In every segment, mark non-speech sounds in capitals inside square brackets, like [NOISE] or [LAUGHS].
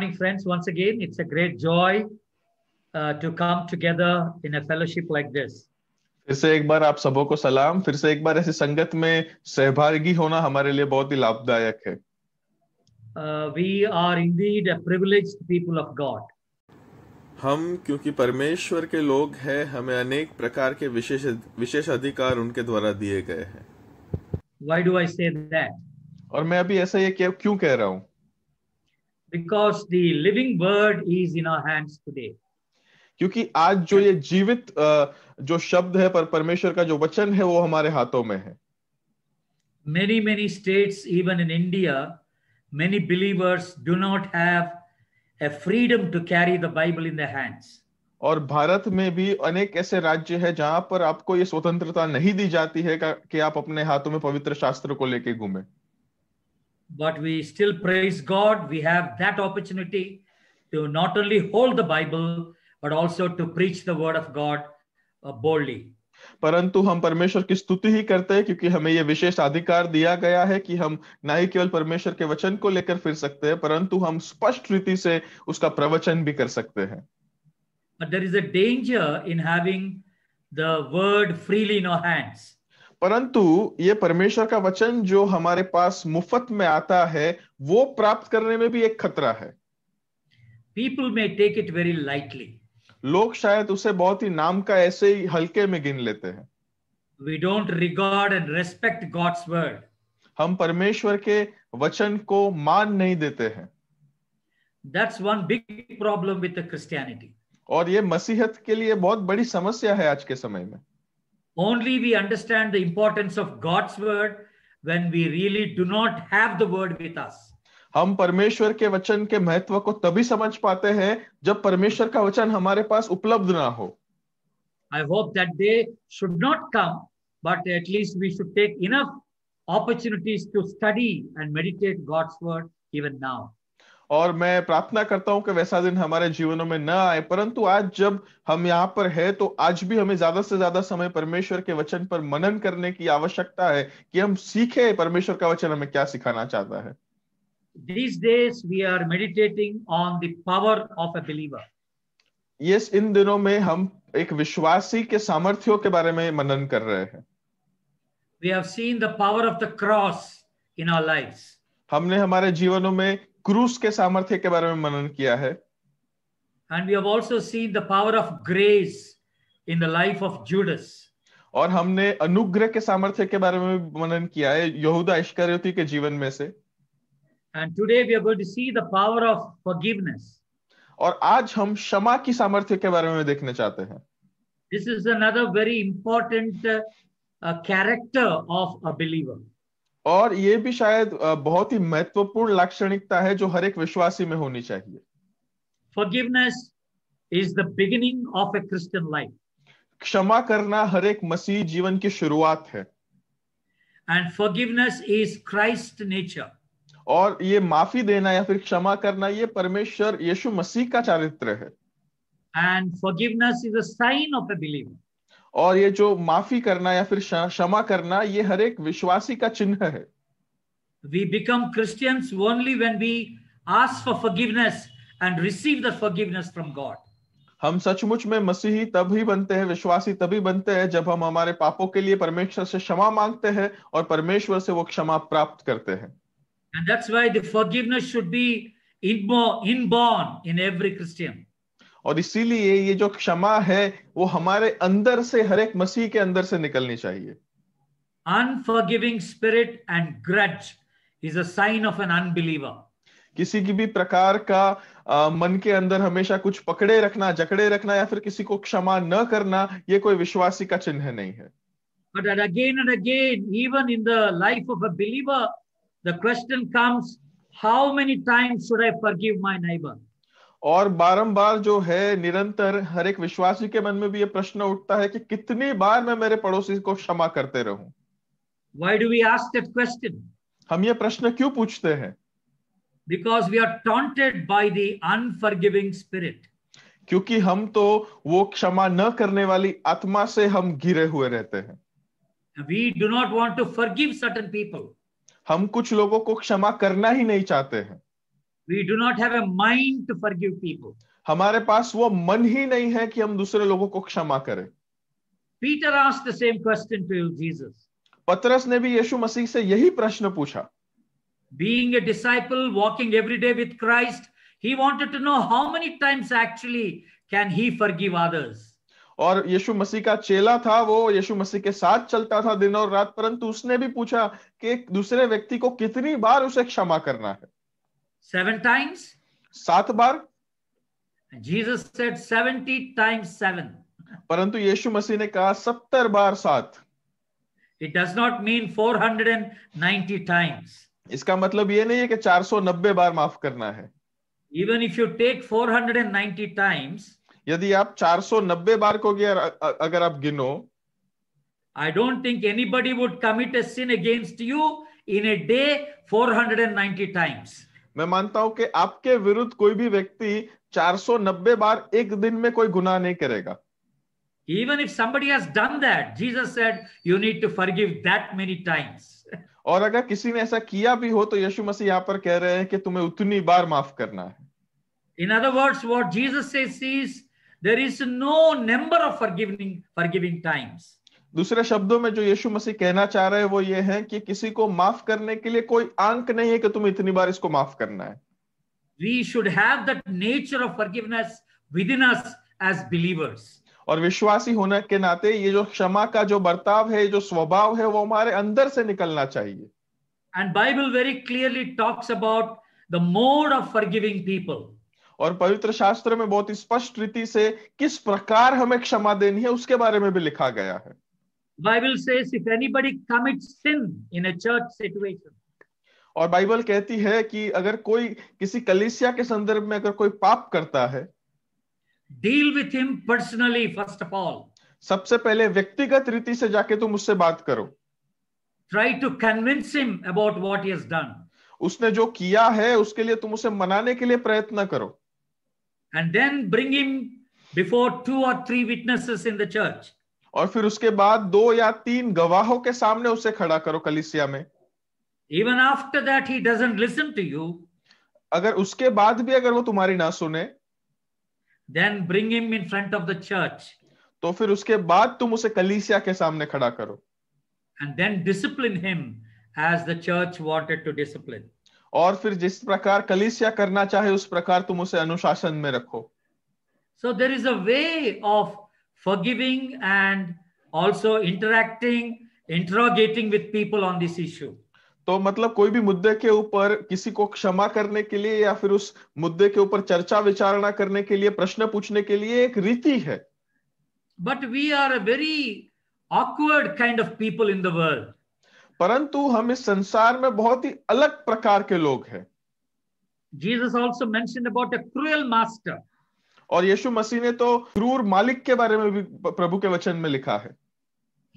morning, friends. Once again, it's a great joy uh, to come together in a fellowship like this. फिर से एक बार आप सबों को सलाम फिर से एक बार ऐसी संगत में सहभागी होना हमारे लिए बहुत ही लाभदायक है we are indeed a privileged people of God. हम क्योंकि परमेश्वर के लोग हैं हमें अनेक प्रकार के विशेष विशेष अधिकार उनके द्वारा दिए गए हैं Why do I say that? और मैं अभी ऐसा ये क्यों कह रहा हूँ because the living word is in our hands today क्योंकि आज जो ये जीवित जो शब्द है पर परमेश्वर का जो वचन है वो हमारे हाथों में है many many states even in india many believers do not have a freedom to carry the bible in their hands और भारत में भी अनेक ऐसे राज्य है जहां पर आपको ये स्वतंत्रता नहीं दी जाती है कि आप अपने हाथों में पवित्र शास्त्र को लेके घूमें but we still praise god we have that opportunity to not only hold the bible but also to preach the word of god uh, boldly परंतु हम परमेश्वर की स्तुति ही करते हैं क्योंकि हमें यह विशेष अधिकार दिया गया है कि हम ना ही केवल परमेश्वर के वचन को लेकर फिर सकते हैं परंतु हम स्पष्ट रीति से उसका प्रवचन भी कर सकते हैं परंतु ये परमेश्वर का वचन जो हमारे पास मुफ्त में आता है वो प्राप्त करने में भी एक खतरा है पीपल में टेक इट वेरी लाइटली लोग शायद उसे बहुत ही नाम का ऐसे ही हल्के में गिन लेते हैं we don't regard and respect God's word हम परमेश्वर के वचन को मान नहीं देते हैं that's one big problem with Christianity और ये मसीहत के लिए बहुत बड़ी समस्या है आज के समय में Only we understand the importance of God's word when we really do not have the word with us. हम परमेश्वर के वचन के महत्व को तभी समझ पाते हैं जब परमेश्वर का वचन हमारे पास उपलब्ध ना हो I hope that day should not come but at least we should take enough opportunities to study and meditate God's word even now. और मैं प्रार्थना करता हूं कि वैसा दिन हमारे जीवनों में न आए परंतु आज जब हम यहाँ पर है तो आज भी हमें ज्यादा से ज्यादा समय परमेश्वर के वचन पर मनन करने की आवश्यकता है कि हम सीखे परमेश्वर का वचन हमें क्या सिखाना चाहता है These days we are meditating on the power of a believer. Yes, इन दिनों में हम एक विश्वासी के सामर्थ्यों के बारे में मनन कर रहे हैं. We have seen the power of the cross in our lives. हमने हमारे जीवनों में क्रूस के सामर्थ्य के बारे में मनन किया है and we have also seen the power of grace in the life of Judas और हमने अनुग्रह के सामर्थ्य के बारे में मनन किया है यहूदा इश्कारियोती के जीवन में से and today we are going to see the power of forgiveness और आज हम क्षमा की सामर्थ्य के बारे में देखने चाहते हैं this is another very important character of a believer और ये भी शायद बहुत ही महत्वपूर्ण लाक्षणिकता है जो हर एक विश्वासी में होनी चाहिए forgiveness is the beginning of a Christian life क्षमा करना हर एक मसीह जीवन की शुरुआत है and forgiveness is Christ nature और ये माफी देना या फिर क्षमा करना ये परमेश्वर यीशु मसीह का चरित्र है and forgiveness is a sign of a believer और ये जो माफी करना या फिर क्षमा करना ये हर एक विश्वासी का चिन्ह है we become Christians only when we ask for forgiveness and receive the forgiveness from God हम सचमुच में मसीही तभी बनते हैं विश्वासी तभी बनते हैं जब हम हमारे पापों के लिए परमेश्वर से क्षमा मांगते हैं और परमेश्वर से वो क्षमा प्राप्त करते हैं और इसीलिए ये जो क्षमा है वो हमारे अंदर से हर एक मसीह के अंदर से निकलनी चाहिए unforgiving spirit and grudge is a sign of an unbeliever किसी की भी प्रकार का आ, मन के अंदर हमेशा कुछ पकड़े रखना जकड़े रखना या फिर किसी को क्षमा न करना ये कोई विश्वासी का चिन्ह नहीं है But and again and again, even in the life of a believer, the question comes, how many times should I forgive my neighbor? और बारंबार जो है निरंतर हर एक विश्वासी के मन में भी ये प्रश्न उठता है कि कितनी बार मैं मेरे पड़ोसी को क्षमा करते रहूं Why do we ask that question? हम ये प्रश्न क्यों पूछते हैं Because we are taunted by the unforgiving spirit क्योंकि हम तो वो क्षमा न करने वाली आत्मा से हम घिरे हुए रहते हैं We do not want to forgive certain people. हम कुछ लोगों को क्षमा करना ही नहीं चाहते हैं we do not have a mind to forgive people हमारे पास वो मन ही नहीं है कि हम दूसरे लोगों को क्षमा करें Peter ask the same question to Jesus पतरस ने भी यीशु मसीह से यही प्रश्न पूछा being a disciple walking every with Christ he wanted to know how many times actually can he forgive others और यीशु मसीह का चेला था वो यीशु मसीह के साथ चलता था दिन और रात परंतु उसने भी पूछा कि दूसरे व्यक्ति को कितनी बार उसे क्षमा करना है seven times सात बार Jesus said 70 times 7 परंतु यीशु मसीह ने कहा 70 बार सात It does not mean 490 times इसका मतलब ये नहीं है कि 490 बार माफ करना है Even if you take 490 times यदि आप 490 बार को गिर, अगर आप गिनो I don't think anybody would commit a sin against you in a day 490 times मैं मानता हूं कि आपके विरुद्ध कोई भी व्यक्ति 490 बार एक दिन में कोई गुनाह नहीं करेगा even if somebody has done that jesus said you need to forgive that many times और अगर किसी ने ऐसा किया भी हो तो यीशु मसीह यहाँ पर कह रहे हैं कि तुम्हें उतनी बार माफ करना है in other words what Jesus says is there is no number of forgiving forgiving times दूसरे शब्दों में जो यीशु मसीह कहना चाह रहे हैं वो ये है कि किसी को माफ करने के लिए कोई अंक नहीं है कि तुम इतनी बार इसको माफ करना है we should have that nature of forgiveness within us as believers और विश्वासी होने के नाते ये जो क्षमा का जो बर्ताव है जो स्वभाव है वो हमारे अंदर से निकलना चाहिए and Bible very clearly talks about the mode of forgiving people और पवित्र शास्त्र में बहुत स्पष्ट रीति से किस प्रकार हमें क्षमा देनी है उसके बारे में भी लिखा गया है Bible says if anybody commits sin in a church situation. और बाइबल कहती है कि अगर कोई किसी कलिसिया के संदर्भ में अगर कोई पाप करता है deal with him personally first of all सबसे पहले व्यक्तिगत रीति से जाके तुम उससे बात करो try to convince him about what is done उसने जो किया है उसके लिए तुम उसे मनाने के लिए प्रयत्न करो and then bring him before two और three witnesses in the church और फिर उसके बाद दो या तीन गवाहों के सामने उसे खड़ा करो कलिसिया में even after that he doesn't listen to you अगर उसके बाद भी अगर वो तुम्हारी ना सुने then bring him in front of the church तो फिर उसके बाद तुम उसे कलीसिया के सामने खड़ा करो and then discipline him as the church wanted to discipline और फिर जिस प्रकार कलीसिया करना चाहे उस प्रकार तुम उसे अनुशासन में रखो so there is a way of forgiving and also interacting interrogating with people on this issue तो मतलब कोई भी मुद्दे के ऊपर किसी को क्षमा करने के लिए या फिर उस मुद्दे के ऊपर चर्चा विचारणा करने के लिए प्रश्न पूछने के लिए एक रीति है but we are a very awkward kind of people in the world परंतु हम इस संसार में बहुत ही अलग प्रकार के लोग हैं Jesus also mention about a cruel master और यीशु मसीह ने तो क्रूर मालिक के बारे में भी प्रभु के वचन में लिखा है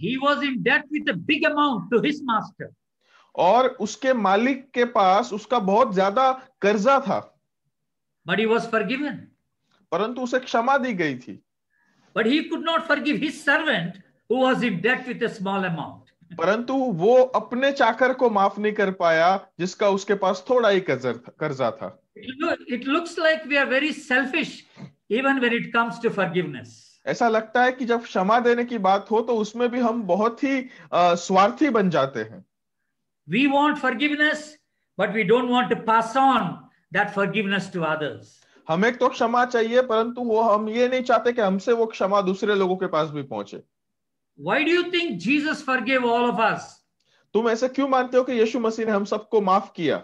he was in debt with a big amount to his master और उसके मालिक के पास उसका बहुत ज्यादा कर्जा था but he was forgiven परंतु उसे क्षमा दी गई थी but he could not forgive his servant who was in debt with a small amount परंतु वो अपने चाकर को माफ नहीं कर पाया जिसका उसके पास थोड़ा ही कर्जा था कर्जा था it looks like we are very selfish even when it comes to forgiveness ऐसा लगता है कि जब क्षमा देने की बात हो तो उसमें भी हम बहुत ही आ, स्वार्थी बन जाते हैं we want forgiveness but we don't want to pass on that forgiveness to others हमें तो क्षमा चाहिए परंतु वो हम ये नहीं चाहते कि हमसे वो क्षमा दूसरे लोगों के पास भी पहुंचे why do you think Jesus forgive all of us तुम ऐसे क्यों मानते हो कि यीशु मसीह ने हम सबको माफ किया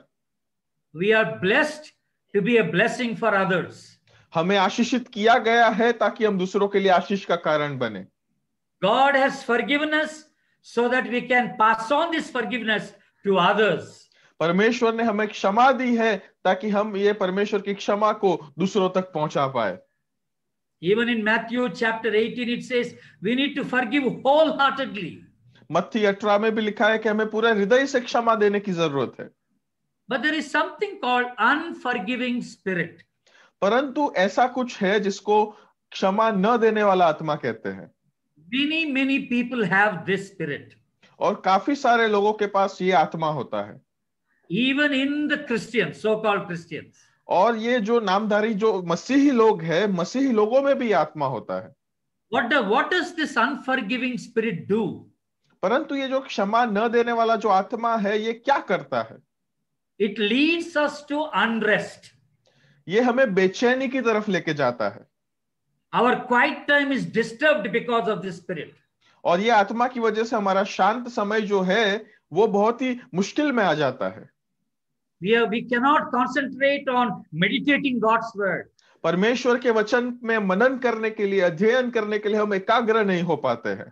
we are blessed to be a blessing for others हमें आशीषित किया गया है ताकि हम दूसरों के लिए आशीष का कारण बने God has forgiven so that we can pass on this forgiveness to others परमेश्वर ने हमें क्षमा दी है ताकि हम ये परमेश्वर की क्षमा को दूसरों तक पहुंचा पाए even in Matthew chapter 18 it says we need to forgive मत्ती 18 में भी लिखा है कि हमें पूरे हृदय से क्षमा देने की जरूरत है. But there is something called unforgiving spirit परंतु ऐसा कुछ है जिसको क्षमा न देने वाला आत्मा कहते हैं many many people have this spirit और काफी सारे लोगों के पास ये आत्मा होता है even in the Christian so called Christian और ये जो नामधारी जो मसीही लोग हैं मसीही लोगों में भी आत्मा होता है what what does this unforgiving spirit do परंतु ये जो क्षमा न देने वाला जो आत्मा है ये क्या करता है it leads us to unrest ये हमें बेचैनी की तरफ लेके जाता है our quiet time is disturb because of this spirit और ये आत्मा की वजह से हमारा शांत समय जो है वो बहुत ही मुश्किल में आ जाता है we have, we cannot concentrate on meditating God's word. परमेश्वर के वचन में मनन करने के लिए अध्ययन करने के लिए हम एकाग्र नहीं हो पाते हैं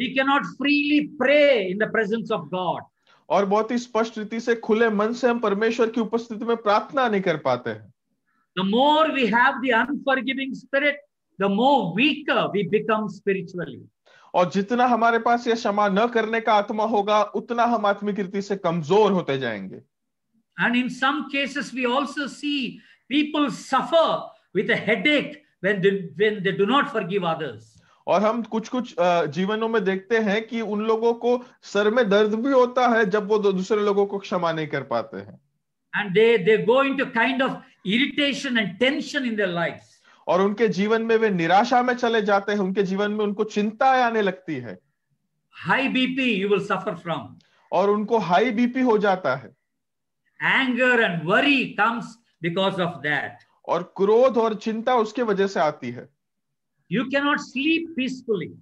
we cannot freely pray in the presence of God और बहुत ही स्पष्ट रीति से खुले मन से हम परमेश्वर की उपस्थिति में प्रार्थना नहीं कर पाते हैं the more we have the unforgiving spirit the more weaker we become spiritually और जितना हमारे पास यह क्षमा न करने का आत्मा होगा उतना हम आत्मिक रीति से कमजोर होते जाएंगे and in some cases we also see people suffer with a headache when they when they do not forgive others और हम कुछ कुछ जीवनों में देखते हैं कि उन लोगों को सर में दर्द भी होता है जब वो दूसरे लोगों को क्षमा नहीं कर पाते हैं and they they go into kind of irritation and tension in their lives और उनके जीवन में वे निराशा में चले जाते हैं उनके जीवन में उनको चिंता आने लगती है high BP you will suffer from और उनको हाई बीपी हो जाता है anger and worry comes because of that और क्रोध और चिंता उसके वजह से आती है यू कैनॉट स्लीप पीसफुली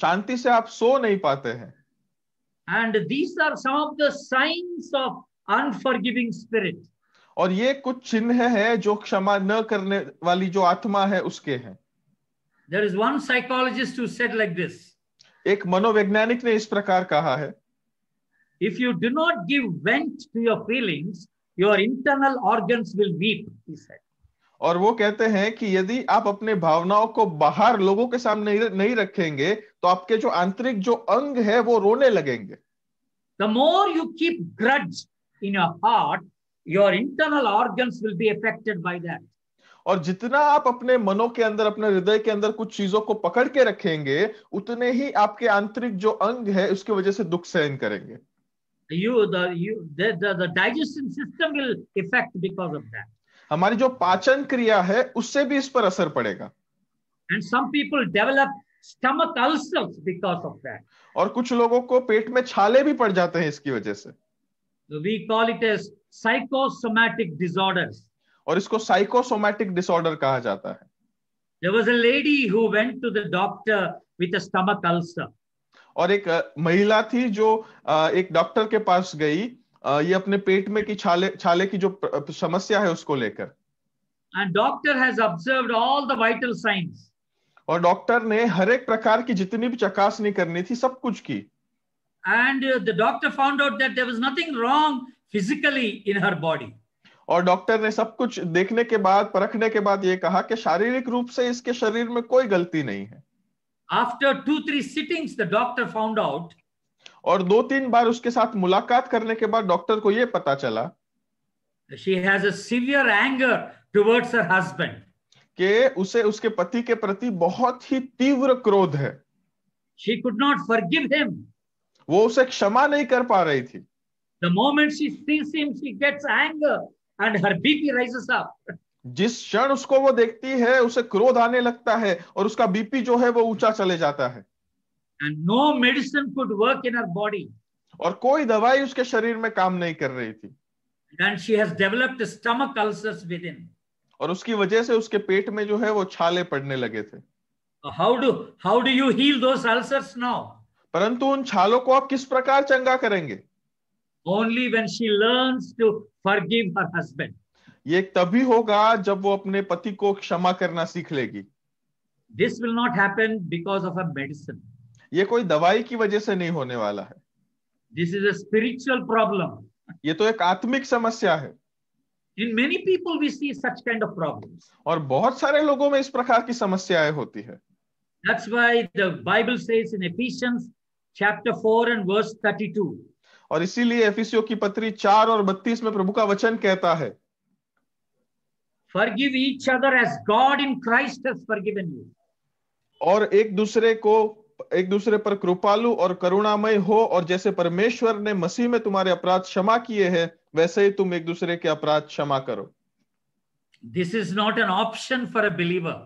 शांति से आप सो नहीं पाते हैं and these are some of the science of unforgiving spirit और ये कुछ चिन्ह है जो क्षमा न करने वाली जो आत्मा है उसके हैं there is one psychologist who said like this एक मनोवैज्ञानिक ने इस प्रकार कहा है if you do not give vent to your feelings your internal organs will weep he said और वो कहते हैं कि यदि आप अपने भावनाओं को बाहर लोगों के सामने नहीं रखेंगे तो आपके जो आंतरिक जो अंग है वो रोने लगेंगे the more you keep grudge in your heart, your internal organs will be affected by that. और जितना आप अपने मनो के अंदर अपने हृदय के अंदर कुछ चीजों को पकड़ के रखेंगे उतने ही आपके आंतरिक जो अंग है उसकी वजह से दुख सहन करेंगे you the you the, the, the digestion system will affect because of that हमारी जो पाचन क्रिया है उससे भी इस पर असर पड़ेगा and some people develop stomach ulcers because of that और कुछ लोगों को पेट में छाले भी पड़ जाते हैं इसकी वजह से we call it as psychosomatic disorders और इसको psychosomatic disorder कहा जाता है there was a lady who went to the doctor with a stomach ulcer और एक महिला थी जो एक डॉक्टर के पास गई ये अपने पेट में की छाले छाले की जो समस्या है उसको लेकर and doctor has observed all the vital signs और डॉक्टर ने हर एक प्रकार की जितनी भी चकासनी करनी थी सब कुछ की and uh, the doctor found out that there was nothing wrong physically in her body. और डॉक्टर ने सब कुछ देखने के बाद परखने के बाद ये कहा कि शारीरिक रूप से इसके शरीर में कोई गलती नहीं है After two, three sittings, the doctor found out, और दो तीन बार उसके साथ मुलाकात करने के बाद डॉक्टर को ये पता चला she has a severe anger towards her husband के उसे उसके पति के प्रति बहुत ही तीव्र क्रोध है she could not forgive him वो उसे क्षमा नहीं कर पा रही थी the moment she sees him she gets anger and her BP rises up जिस क्षण उसको वो देखती है उसे क्रोध आने लगता है और उसका बीपी जो है वो ऊंचा चले जाता है and no medicine could work in her body और कोई दवाई उसके शरीर में काम नहीं कर रही थी and she has developed stomach ulcers within और उसकी वजह से उसके पेट में जो है वो छाले पड़ने लगे थे how do how do you heal those ulcers now परंतु उन छालों को आप किस प्रकार चंगा करेंगे only when she learn to forgive her husband ये तभी होगा जब वो अपने पति को क्षमा करना सीख लेगी this will not happen because of a medicine ये कोई दवाई की वजह से नहीं होने वाला है this is a spiritual problem ये तो एक आत्मिक समस्या है in many people we see such kind of problems और बहुत सारे लोगों में इस प्रकार की समस्याएं होती है That's why the Bible says in Ephesians chapter 4 and verse 32 और इसीलिए एफिसियो की पत्री 4 और 32 में प्रभु का वचन कहता है forgive each other as god in christ has forgiven you और एक दूसरे को एक दूसरे पर कृपालु और करुणामय हो और जैसे परमेश्वर ने मसीह में तुम्हारे अपराध क्षमा किए हैं वैसे ही तुम एक दूसरे के अपराध क्षमा करो this is not an option for a believer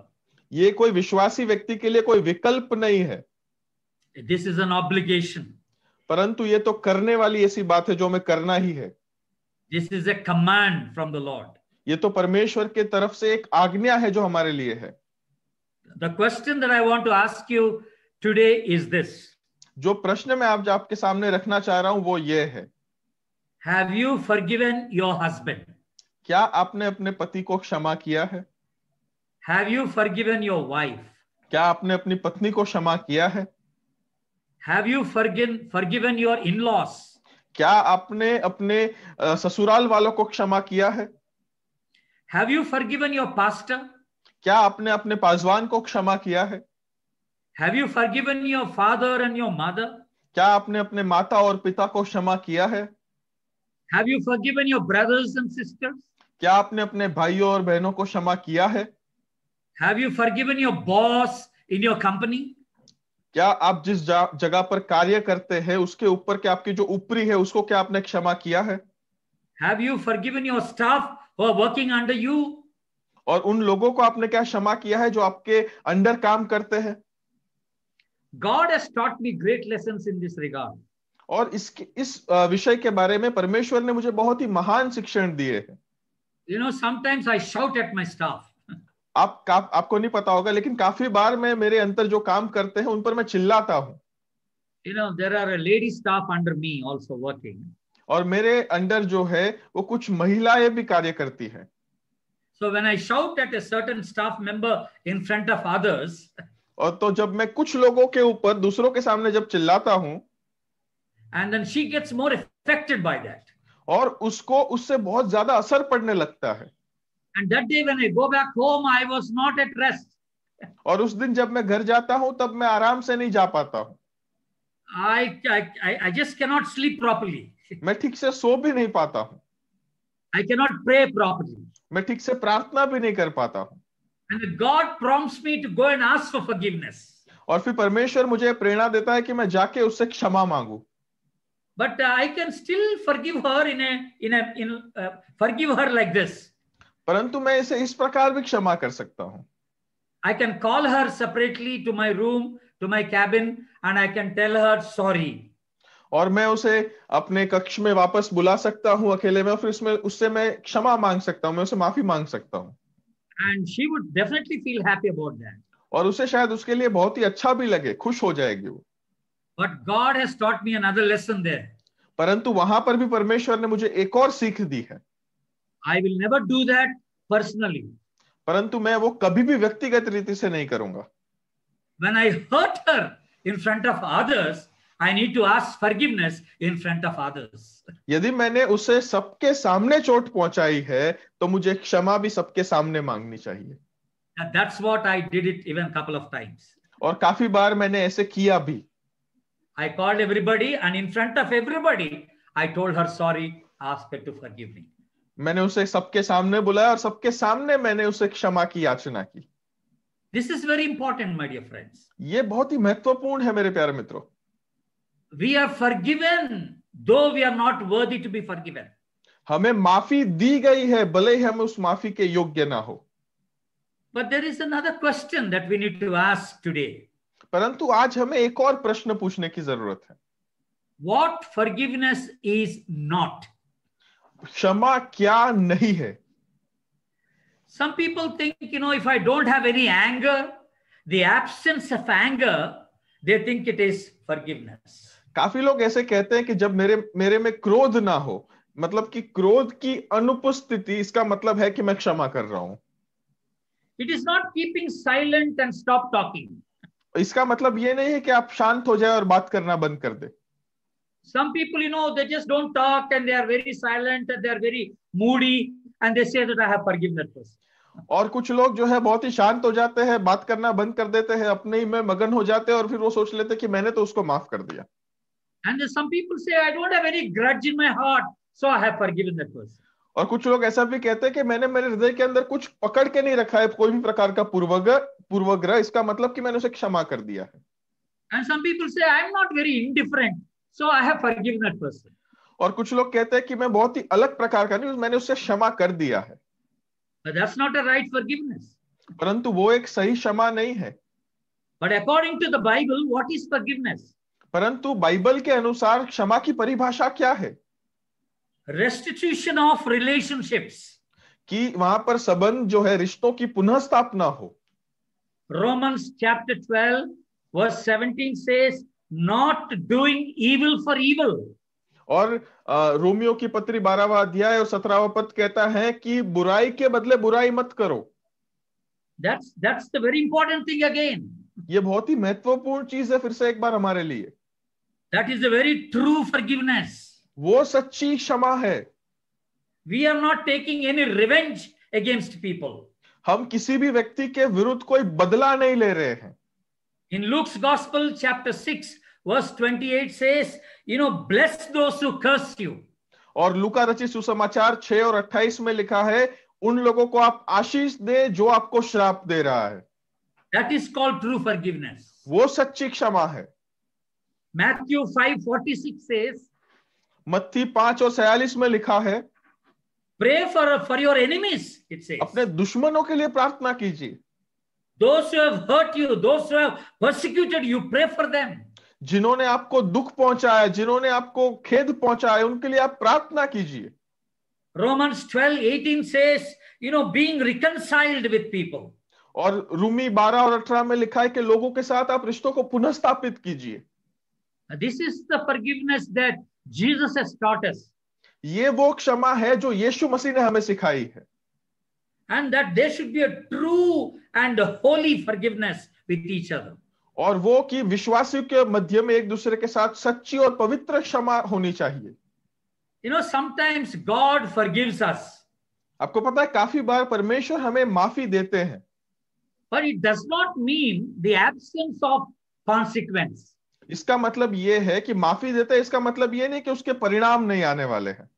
ये कोई विश्वासी व्यक्ति के लिए कोई विकल्प नहीं है दिस इज एन ऑब्लिगेशन परंतु ये तो करने वाली ऐसी बात है जो हमें करना ही है this is a command from the Lord ये तो परमेश्वर के तरफ से एक आज्ञा है जो हमारे लिए है the question that I want to ask you today is this जो प्रश्न मैं आप आपके सामने रखना चाह रहा हूं वो ये है have you forgiven your husband क्या आपने अपने पति को क्षमा किया है have you forgiven your wife क्या आपने अपनी पत्नी को क्षमा किया है have you forgiven your in laws क्या आपने अपने ससुराल वालों को क्षमा किया है have you forgiven your pastor क्या आपने अपने पासवान को क्षमा किया है have you forgiven your father and your mother क्या आपने अपने माता और पिता को क्षमा किया है have you forgiven your brothers and sisters क्या आपने अपने भाइयों और बहनों को क्षमा किया है have you forgiven your boss in your company क्या आप जिस जगह पर कार्य करते हैं उसके ऊपर क्या आपकी जो ऊपरी है उसको क्या आपने क्षमा किया है have you forgiven your staff who are working under you और उन लोगों को आपने क्या क्षमा किया है जो आपके अंडर काम करते हैं God has taught me great lessons in this regard और इस इस विषय के बारे में परमेश्वर ने मुझे बहुत ही महान शिक्षण दिए हैं you know sometimes I shout at my staff आप काफ, आपको नहीं पता होगा लेकिन काफी बार मैं मेरे अंतर जो काम करते हैं उन पर मैं चिल्लाता हूँ you know there are a lady staff under me also working और मेरे अंडर जो है वो कुछ महिलाएं भी कार्य करती हैं so when i shout at a certain staff member in front of others और तो जब मैं कुछ लोगों के ऊपर दूसरों के सामने जब चिल्लाता हूँ and then she gets more affected by that और उसको उससे बहुत ज्यादा असर पड़ने लगता है and that day when i go back home i was not at rest और उस दिन जब मैं घर जाता हूँ तब मैं आराम से नहीं जा पाता हूँ I, I, I just cannot sleep properly. मैं ठीक से सो भी नहीं पाता हूँ I cannot pray properly. मैं ठीक से प्रार्थना भी नहीं कर पाता हूँ And God prompts me to go and ask for forgiveness. और फिर परमेश्वर मुझे प्रेरणा देता है कि मैं जाके उससे क्षमा मांगू But uh, I can still forgive her in a in a in uh, forgive her like this. परंतु मैं इसे इस प्रकार भी क्षमा कर सकता हूं I can call her separately to my room to my cabin and I can tell her sorry और मैं उसे अपने कक्ष में वापस बुला सकता हूं अकेले में और फिर उसमें उससे मैं क्षमा मांग सकता हूं मैं उसे माफी मांग सकता हूं and she would definitely feel happy about that और उसे शायद उसके लिए बहुत ही अच्छा भी लगे खुश हो जाएगी वो but God has taught me another lesson there परंतु वहां पर भी परमेश्वर ने मुझे एक और सीख दी है I will never do that personally परंतु मैं वो कभी भी व्यक्तिगत रीति से नहीं करूंगा when i hurt her in front of others i need to ask forgiveness in front of others यदि मैंने उसे सबके सामने चोट पहुंचाई है तो मुझे क्षमा भी सबके सामने मांगनी चाहिए And that's what i did it even couple of times और काफी बार मैंने ऐसे किया भी i called everybody and in front of everybody i told her sorry asked her to forgive me मैंने उसे सबके सामने बुलाया और सबके सामने मैंने उसे क्षमा की याचना की this is very important my dear friends ये बहुत ही महत्वपूर्ण है मेरे प्यारे मित्रों we are forgiven though we are not worthy to be forgiven हमें माफी दी गई है भले ही हम उस माफी के योग्य ना हो but there is another question that we need to ask today परंतु आज हमें एक और प्रश्न पूछने की जरूरत है व्हाट फॉरगिवनेस इज नॉट क्षमा क्या नहीं है some people think you know if I don't have any anger the absence of anger they think it is forgiveness काफी लोग ऐसे कहते हैं कि जब मेरे मेरे में क्रोध ना हो मतलब कि क्रोध की अनुपस्थिति इसका मतलब है कि मैं क्षमा कर रहा हूं it is not keeping silent and stop talking इसका मतलब ये नहीं है कि आप शांत हो जाए और बात करना बंद कर दे Some people, you know, they just don't talk and they are very silent and they are very moody and they say that I have forgiven that person. और कुछ लोग जो है बहुत ही शांत हो जाते हैं बात करना बंद कर देते हैं अपने ही में मगन हो जाते हैं और फिर वो सोच लेते हैं कि मैंने तो उसको माफ कर दिया and some people say i don't have any grudge in my heart so i have forgiven that person और कुछ लोग ऐसा भी कहते हैं कि मैंने मेरे हृदय के अंदर कुछ पकड़ के नहीं रखा है कोई भी प्रकार का पूर्वग्रह पूर्वग्रह इसका मतलब कि मैंने उसे क्षमा कर दिया है and some people say i am not very indifferent so I have forgiven that person और कुछ लोग कहते हैं कि मैं बहुत ही अलग प्रकार का नहीं मैंने उससे क्षमा कर दिया है that's not a right forgiveness परंतु वो एक सही क्षमा नहीं है but according to the Bible what is forgiveness परंतु बाइबल के अनुसार क्षमा की परिभाषा क्या है रेस्टिट्यूशन ऑफ रिलेशनशिप्स कि वहां पर संबंध जो है रिश्तों की पुनः स्थापना हो Roman chapter 12 verse 17 says not doing evil for evil और रोमियो की पत्री बारहवा अध्याय और सत्रहवा पद कहता है कि बुराई के बदले बुराई मत करो that's that's the very important thing again ये बहुत ही महत्वपूर्ण चीज है फिर से एक बार हमारे लिए that is a very true forgiveness वो सच्ची क्षमा है we are not taking any revenge against people हम किसी भी व्यक्ति के विरुद्ध कोई बदला नहीं ले रहे हैं In Luke's Gospel, chapter 6, verse 28 says, you know, bless those who curse you. और लुका रचित सुसमाचार 6 और 28 में लिखा है उन लोगों को आप आशीष दे जो आपको श्राप दे रहा है that is called true forgiveness वो सच्ची क्षमा है मैथ्यू 5:46 says मत्ती 5 और 46 में लिखा है pray for for your enemies it says अपने दुश्मनों के लिए प्रार्थना कीजिए those who have hurt you those who have persecuted you pray for them जिन्होंने आपको दुख पहुंचाया जिन्होंने आपको खेद पहुंचाया उनके लिए आप प्रार्थना कीजिए Romans 12:18 says you know being reconciled with people और रूमी 12 और 18 में लिखा है कि लोगों के साथ आप रिश्तों को पुनः स्थापित कीजिए this is the forgiveness that Jesus has taught us ये वो क्षमा है जो यीशु मसीह ने हमें सिखाई है and that there should be a true and holy forgiveness with each other. और वो कि विश्वासियों के मध्य में एक दूसरे के साथ सच्ची और पवित्र क्षमा होनी चाहिए you know sometimes God forgives us आपको पता है काफी बार परमेश्वर हमें माफी देते हैं पर it does not mean the absence of consequence इसका मतलब ये है कि माफी देते हैं इसका मतलब ये नहीं कि उसके परिणाम नहीं आने वाले हैं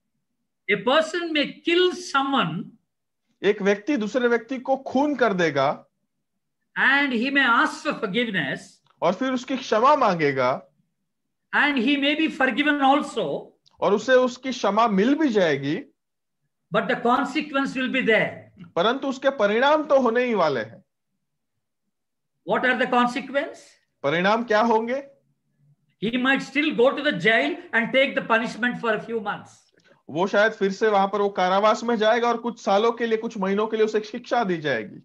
ए पर्सन में किल समन एक व्यक्ति दूसरे व्यक्ति को खून कर देगा and he may ask for forgiveness और फिर उसकी क्षमा मांगेगा and he may be forgiven also और उसे उसकी क्षमा मिल भी जाएगी but the consequence will be there परंतु उसके परिणाम तो होने ही वाले हैं व्हाट आर द कॉन्सिक्वेंस परिणाम क्या होंगे he might still go to the jail and take the punishment for a few months वो शायद फिर से वहां पर वो कारावास में जाएगा और कुछ सालों के लिए कुछ महीनों के लिए उसे शिक्षा दी जाएगी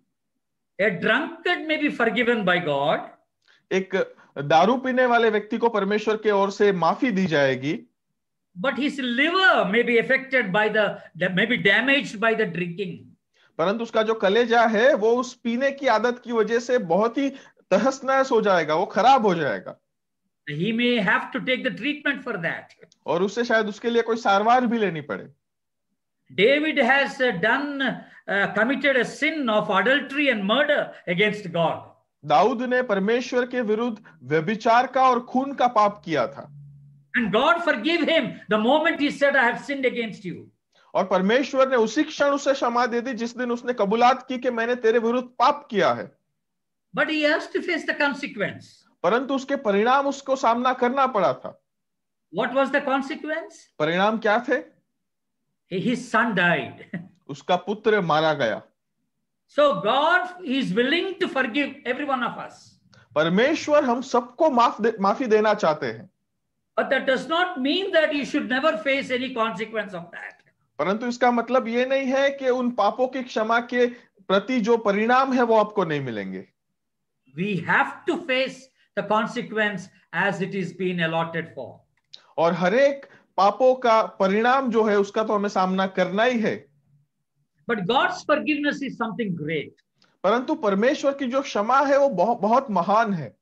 a drunkard may be forgiven by God एक दारू पीने वाले व्यक्ति को परमेश्वर के ओर से माफी दी जाएगी but his liver may be affected by the may be damaged by the drinking परंतु उसका जो कलेजा है वो उस पीने की आदत की वजह से बहुत ही तहस नहस हो जाएगा वो खराब हो जाएगा he may have to take the treatment for that aur usse shayad uske liye koi sarvar bhi leni pade David has done uh, committed a sin of adultery and murder against God. daud ne parmeshwar ke विरुद्ध व्यभिचार ka aur khoon ka paap kiya tha And God forgive him the moment he said, I have sinned against you. और परमेश्वर ने उसी क्षण उसे क्षमा दे दी जिस दिन उसने कबूलात की कि मैंने तेरे विरुद्ध पाप किया है but he has to face the consequence. परंतु उसके परिणाम उसको सामना करना पड़ा था वॉट वॉज द कॉन्सिक्वेंस परिणाम क्या थे [LAUGHS] उसका पुत्र मारा गया so God is willing to forgive every one of us परमेश्वर हम सबको माफ दे, माफी देना चाहते हैं but that does not mean that you should never face any consequence of that परंतु इसका मतलब ये नहीं है कि उन पापों की क्षमा के प्रति जो परिणाम है वो आपको नहीं मिलेंगे we have to face the consequence as it is been allotted for और हर एक पापों का परिणाम जो है उसका तो हमें सामना करना ही है but God's forgiveness is something great परंतु परमेश्वर की जो क्षमा है वो बहुत बहुत महान है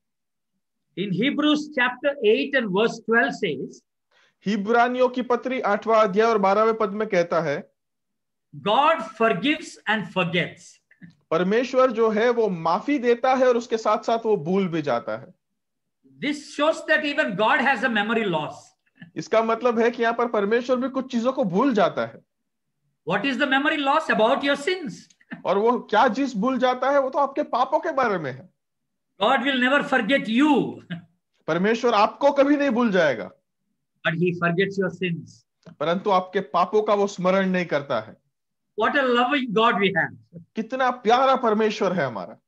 इन Hebrews chapter 8 and verse 12 says हिब्रानियों की पत्री आठवां अध्याय और बारहवें पद में कहता है गॉड forgives and forgets परमेश्वर जो है वो माफी देता है और उसके साथ साथ वो भूल भी जाता है this shows that even God has a memory loss इसका मतलब है कि यहाँ पर परमेश्वर भी कुछ चीजों को भूल जाता है what is the memory loss about your sins और वो क्या चीज भूल जाता है वो तो आपके पापों के बारे में है God will never forget you परमेश्वर आपको कभी नहीं भूल जाएगा but he forgets your sins परंतु आपके पापों का वो स्मरण नहीं करता है What a loving God we have. कितना प्यारा परमेश्वर है हमारा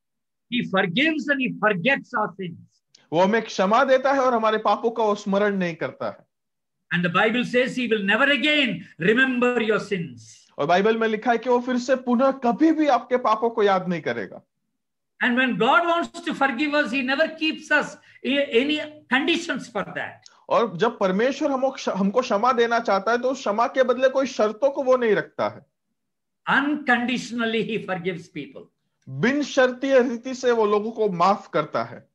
He forgives and he forgets our sins. वो हमें क्षमा देता है और हमारे पापों का स्मरण नहीं करता है And the Bible says he will never again remember your sins. और बाइबल में लिखा है कि वो फिर से पुनः कभी भी आपके पापों को याद नहीं करेगा And when God wants to forgive us, He never keeps us any conditions for that. और जब परमेश्वर हमको हमको क्षमा देना चाहता है तो क्षमा के बदले कोई शर्तों को वो नहीं रखता है अनकंडीशनली ही फॉरगिव्स पीपल बिन शर्तीय रीति से वो लोगों को माफ करता है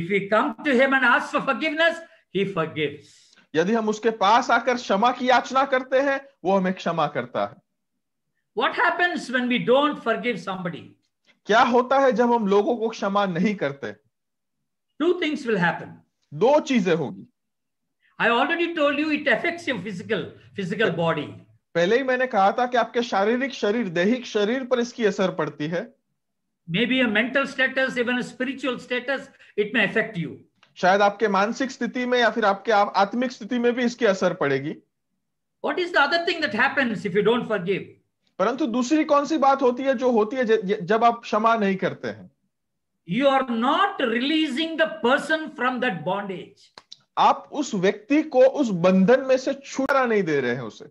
if you come to him and ask for forgiveness he forgives यदि हम उसके पास आकर क्षमा की याचना करते हैं वो हमें क्षमा करता है What happens when we don't forgive somebody? क्या होता है जब हम लोगों को क्षमा नहीं करते Two things will happen. दो चीजें होगी I already told you it affects your physical physical body. पहले ही मैंने कहा था कि आपके शारीरिक शरीर दैहिक शरीर पर इसकी असर पड़ती है maybe a mental status even a spiritual status it may affect you शायद आपके मानसिक स्थिति में या फिर आपके आत्मिक स्थिति में भी इसकी असर पड़ेगी What is the other thing that happens if you don't forgive? परंतु दूसरी कौन सी बात होती है जो होती है जब आप क्षमा नहीं करते हैं you are not releasing the person from that bondage आप उस व्यक्ति को उस बंधन में से छुड़ा नहीं दे रहे हैं उसे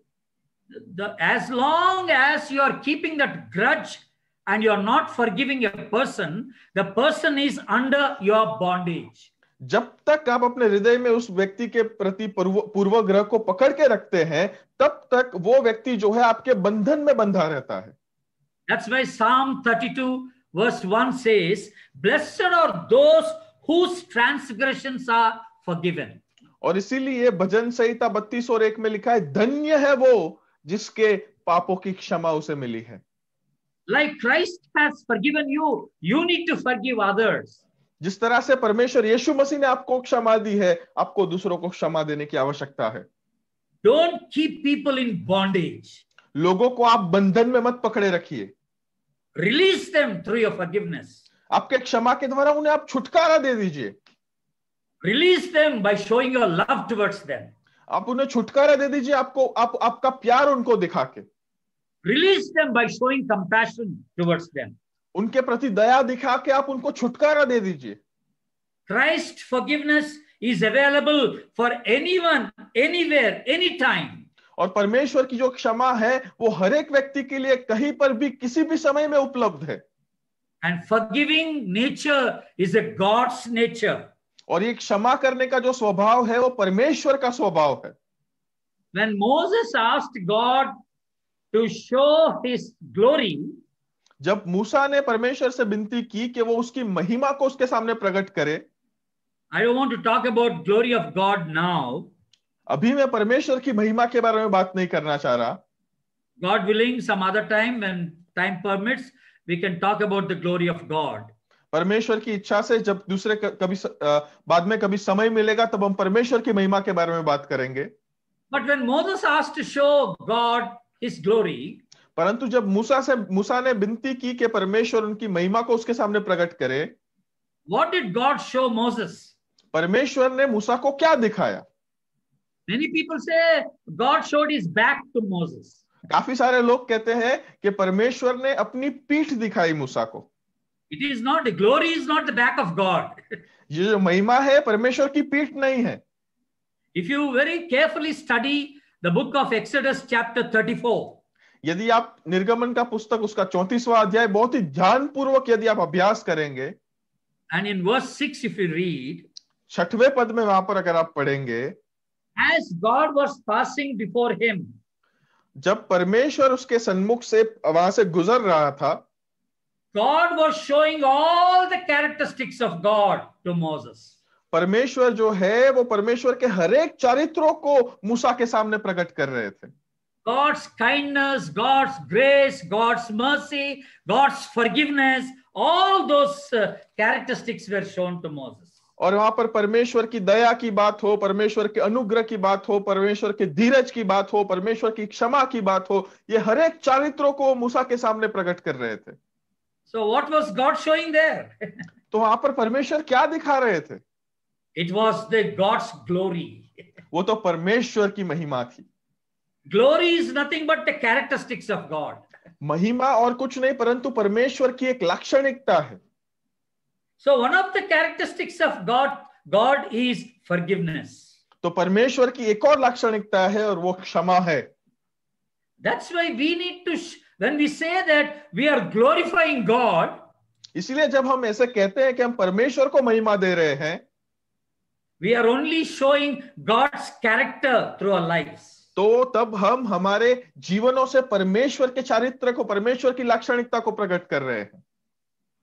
as long as you are keeping that grudge and you are not forgiving a person, the person is under your bondage. जब तक आप अपने हृदय में उस व्यक्ति के प्रति पूर्वग्रह को पकड़ के रखते हैं तब तक वो व्यक्ति जो है आपके बंधन में बंधा रहता है That's why Psalm 32 verse 1 says, Blessed are those whose transgressions are forgiven. और इसीलिए भजन संहिता बत्तीस और एक में लिखा है धन्य है वो जिसके पापों की क्षमा उसे मिली है like Christ has forgiven you, you need to forgive others. जिस तरह से परमेश्वर यीशु मसीह ने आपको क्षमा दी है आपको दूसरों को क्षमा देने की आवश्यकता है don't keep people in bondage लोगों को आप बंधन में मत पकड़े रखिए release them through your forgiveness आपके क्षमा के द्वारा उन्हें आप छुटकारा दे दीजिए release them by showing your love towards them आप उन्हें छुटकारा दे दीजिए आपको आप आपका प्यार उनको दिखा के release them by showing compassion towards them. उनके प्रति दया दिखा के आप उनको छुटकारा दे दीजिए Christ forgiveness is available for anyone anywhere any time और परमेश्वर की जो क्षमा है वो हर एक व्यक्ति के लिए कहीं पर भी किसी भी समय में उपलब्ध है and forgiving nature is a God's nature और ये क्षमा करने का जो स्वभाव है वो परमेश्वर का स्वभाव है when Moses asked God to show his glory जब मूसा ने परमेश्वर से विनती की कि वो उसकी महिमा को उसके सामने प्रकट करे I want to talk about glory of God now अभी मैं परमेश्वर की महिमा के बारे में बात नहीं करना चाह रहा God willing, some other time when time permits, we can talk about the glory of God. परमेश्वर की इच्छा से जब दूसरे कभी बाद में कभी समय मिलेगा तब हम परमेश्वर की महिमा के बारे में बात करेंगे but when Moses asked to show his glory परंतु जब मूसा से मूसा ने विनती की कि परमेश्वर उनकी महिमा को उसके सामने प्रकट करे what did God show Moses परमेश्वर ने मूसा को क्या दिखाया many people say God showed his back to Moses काफी सारे लोग कहते हैं कि परमेश्वर ने अपनी पीठ दिखाई मूसा को it is not glory is not the back of God ये जो महिमा है परमेश्वर की पीठ नहीं है if you very carefully study The book of Exodus chapter 34 यदि आप निर्गमन का पुस्तक उसका चौतीसवा अध्याय बहुत ही ध्यान पूर्वक यदि आप अभ्यास करेंगे and in verse six if you read छठवें पद में वहां पर अगर आप पढ़ेंगे as God was passing before him जब परमेश्वर उसके सन्मुख से वहां से गुजर रहा था God was showing all the characteristics of God to Moses. परमेश्वर जो है वो परमेश्वर के हरेक चरित्रों को मूसा के सामने प्रकट कर रहे थे God's kindness God's grace God's mercy God's forgiveness all those characteristics characteristics shone to Moses और वहां पर परमेश्वर की दया की बात हो परमेश्वर के अनुग्रह की बात हो परमेश्वर के धीरज की बात हो परमेश्वर की क्षमा की बात हो ये हर एक चरित्रों को मूसा के सामने प्रकट कर रहे थे so what was God showing there तो वहां पर परमेश्वर क्या दिखा रहे थे it was the God's glory वो तो परमेश्वर की महिमा थी glory is nothing but the characteristics of God महिमा और कुछ नहीं परंतु परमेश्वर की एक लाक्षणिकता है so one of the characteristics of God God is forgiveness तो परमेश्वर की एक और लाक्षणिकता है और वो क्षमा है that's why we need to when we say that we are glorifying god इसलिए जब हम ऐसे कहते हैं कि हम परमेश्वर को महिमा दे रहे हैं we are only showing God's character through our lives तो तब हम हमारे जीवनों से परमेश्वर के चारित्र को परमेश्वर की लाक्षणिकता को प्रकट कर रहे हैं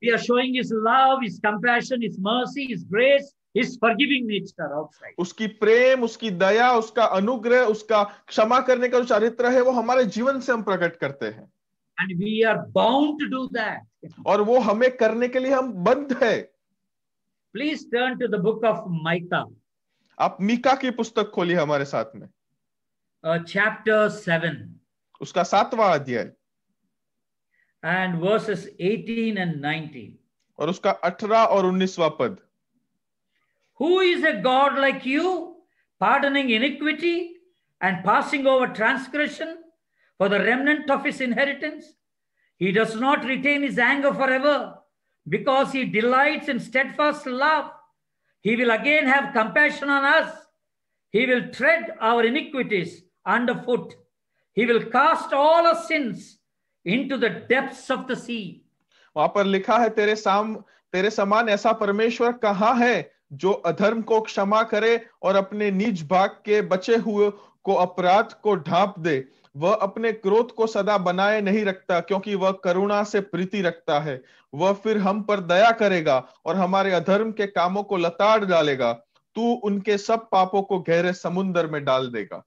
we are showing his love his compassion his mercy his grace his forgiving nature outside उसकी प्रेम उसकी दया उसका अनुग्रह उसका क्षमा करने का चरित्र है वो हमारे जीवन से हम प्रकट करते हैं and we are bound to do that और वो हमें करने के लिए हम बंद है please turn to the book of Micah आप मीका की पुस्तक खोलिए हमारे साथ में चैप्टर uh, उसका सातवां अध्याय एंड वर्सेस 18 and 19 और उसका 18 और 19वां पद Who is a God like you, pardoning iniquity and passing over transgression for the remnant of his inheritance? He does not retain his anger forever, because he delights in steadfast love. He will again have compassion on us. He will tread our iniquities underfoot. He will cast all our sins into the depths of the sea. वहां पर लिखा है तेरे साम तेरे समान ऐसा परमेश्वर कहां है जो अधर्म को क्षमा करे और अपने निज भाग के बचे हुए को अपराध को ढांप दे वह अपने क्रोध को सदा बनाए नहीं रखता क्योंकि वह करुणा से प्रीति रखता है वह फिर हम पर दया करेगा और हमारे अधर्म के कामों को लताड़ डालेगा तू उनके सब पापों को गहरे समुन्दर में डाल देगा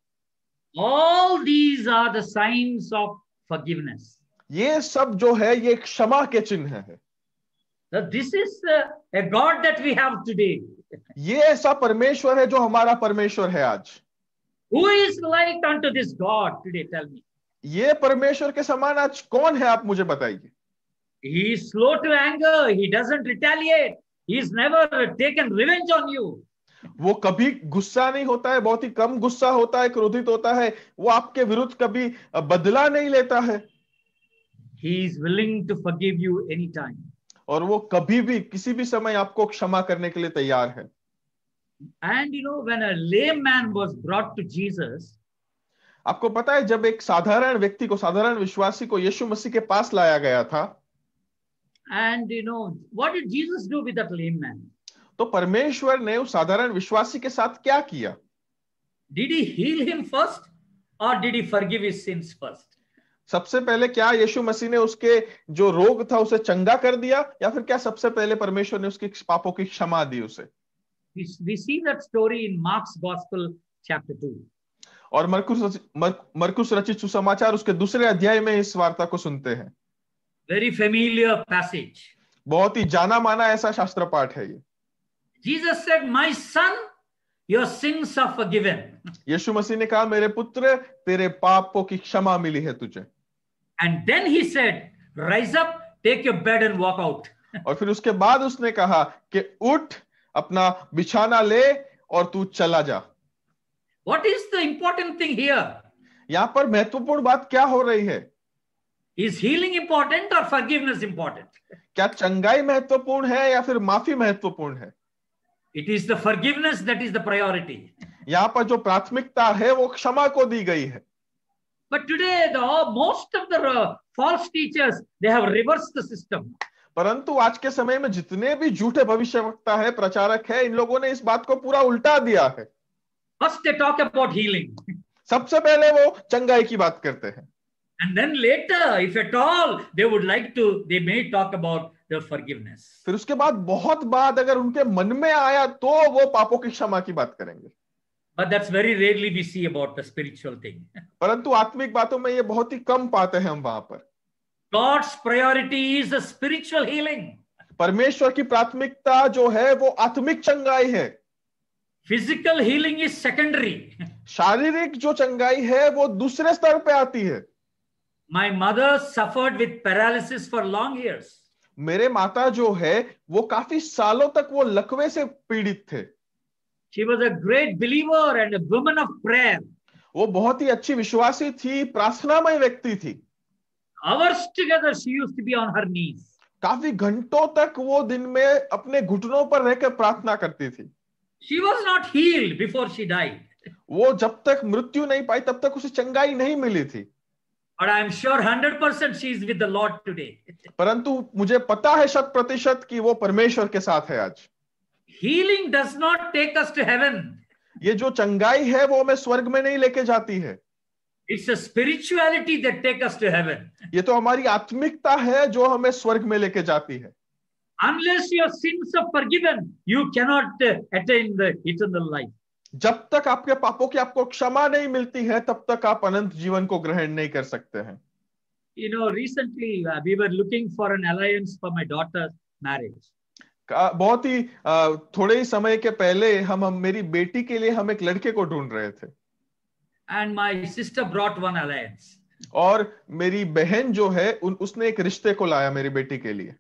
all these are the science of forgiveness ये सब जो है ये क्षमा के चिन्ह है this is a God that we have today ये ऐसा परमेश्वर है जो हमारा परमेश्वर है आज Who is like unto this God today? Tell me. ये परमेश्वर के समान आज कौन है आप मुझे बताइए He is slow to anger. He doesn't retaliate. He is never taken revenge on you. वो कभी गुस्सा नहीं होता है बहुत ही कम गुस्सा होता है क्रोधित होता है वो आपके विरुद्ध कभी बदला नहीं लेता है He is willing to forgive you anytime. और वो कभी भी किसी भी समय आपको क्षमा करने के लिए तैयार है And you know, when a man was brought to Jesus, आपको पता है जब एक साधारण व्यक्ति को साधारण विश्वासी को यीशु मसीह के पास लाया गया था and you know what did Jesus do with that lame man तो परमेश्वर ने उस साधारण विश्वासी के साथ क्या किया did he heal him first और did he forgive his sins first सबसे पहले क्या यीशु मसीह ने उसके जो रोग था उसे चंगा कर दिया या फिर क्या सबसे पहले परमेश्वर ने उसके पापों की क्षमा दी उसे We, we see that story in Mark's Gospel, chapter 2. और मरकुस मरकुस रचित सुसमाचार उसके दूसरे अध्याय में इस वार्ता को सुनते हैं वेरी फेमिलियर पैसेज बहुत ही जाना माना ऐसा शास्त्र पाठ है ये Jesus said my son your sins are forgiven यीशु मसीह ने कहा मेरे पुत्र तेरे पापों की क्षमा मिली है तुझे and then he said rise up take your bed and walk out और फिर उसके बाद उसने कहा कि उठ अपना बिछाना ले और तू चला जा what is the important thing here यहाँ पर महत्वपूर्ण बात क्या हो रही है इज हीलिंग इंपॉर्टेंट और फॉरगिवनेस इंपॉर्टेंट क्या चंगाई महत्वपूर्ण है या फिर माफी महत्वपूर्ण है it is the forgiveness that is the priority यहाँ पर जो प्राथमिकता है वो क्षमा को दी गई है but today most of the false teachers they have reverse the system परंतु आज के समय में जितने भी झूठे भविष्य वक्ता है प्रचारक है इन लोगों ने इस बात को पूरा उल्टा दिया है First they talk about healing. सबसे पहले वो चंगाई की बात करते हैं And then later, if at all, they would like to, they may talk about the forgiveness. फिर उसके बाद बहुत बाद अगर उनके मन में आया तो वो पापों की क्षमा की बात करेंगे But that's very rarely we see about the spiritual thing. परंतु आत्मिक बातों में ये बहुत ही कम पाते हैं हम वहां पर God's priority is the spiritual healing. परमेश्वर की प्राथमिकता जो है वो आत्मिक चंगाई है फिजिकल हीलिंग इज सेकेंडरी शारीरिक जो चंगाई है वो दूसरे स्तर पे आती है my mother suffered with paralysis for long years मेरे माता जो है वो काफी सालों तक वो लकवे से पीड़ित थे she was a great believer and a woman of prayer. वो बहुत ही अच्छी विश्वासी थी प्रार्थनामय व्यक्ति थी hours together she used to be on her knees काफी घंटों तक वो दिन में अपने घुटनों पर रहकर प्रार्थना करती थी she was not healed before she died वो जब तक मृत्यु नहीं पाई तब तक उसे चंगाई नहीं मिली थी और I am sure hundred percent she is with the Lord today परंतु मुझे पता है शत प्रतिशत कि वो परमेश्वर के साथ है आज healing does not take us to heaven ये जो चंगाई है वो हमें स्वर्ग में नहीं लेके जाती है It's a spirituality that take us to heaven. ये तो हमारी आत्मिकता है जो हमें स्वर्ग में लेके जाती है unless your sins are forgiven you cannot attain the eternal life जब तक आपके पापों की आपको क्षमा नहीं मिलती है तब तक आप अनंत जीवन को ग्रहण नहीं कर सकते हैं you know recently uh, we were looking for an alliance for my daughter's marriage बहुत ही थोड़े ही समय के पहले हम, हम मेरी बेटी के लिए हम एक लड़के को ढूंढ रहे थे and my sister brought one alliance. और मेरी बहन जो है उन उसने एक रिश्ते को लाया मेरी बेटी के लिए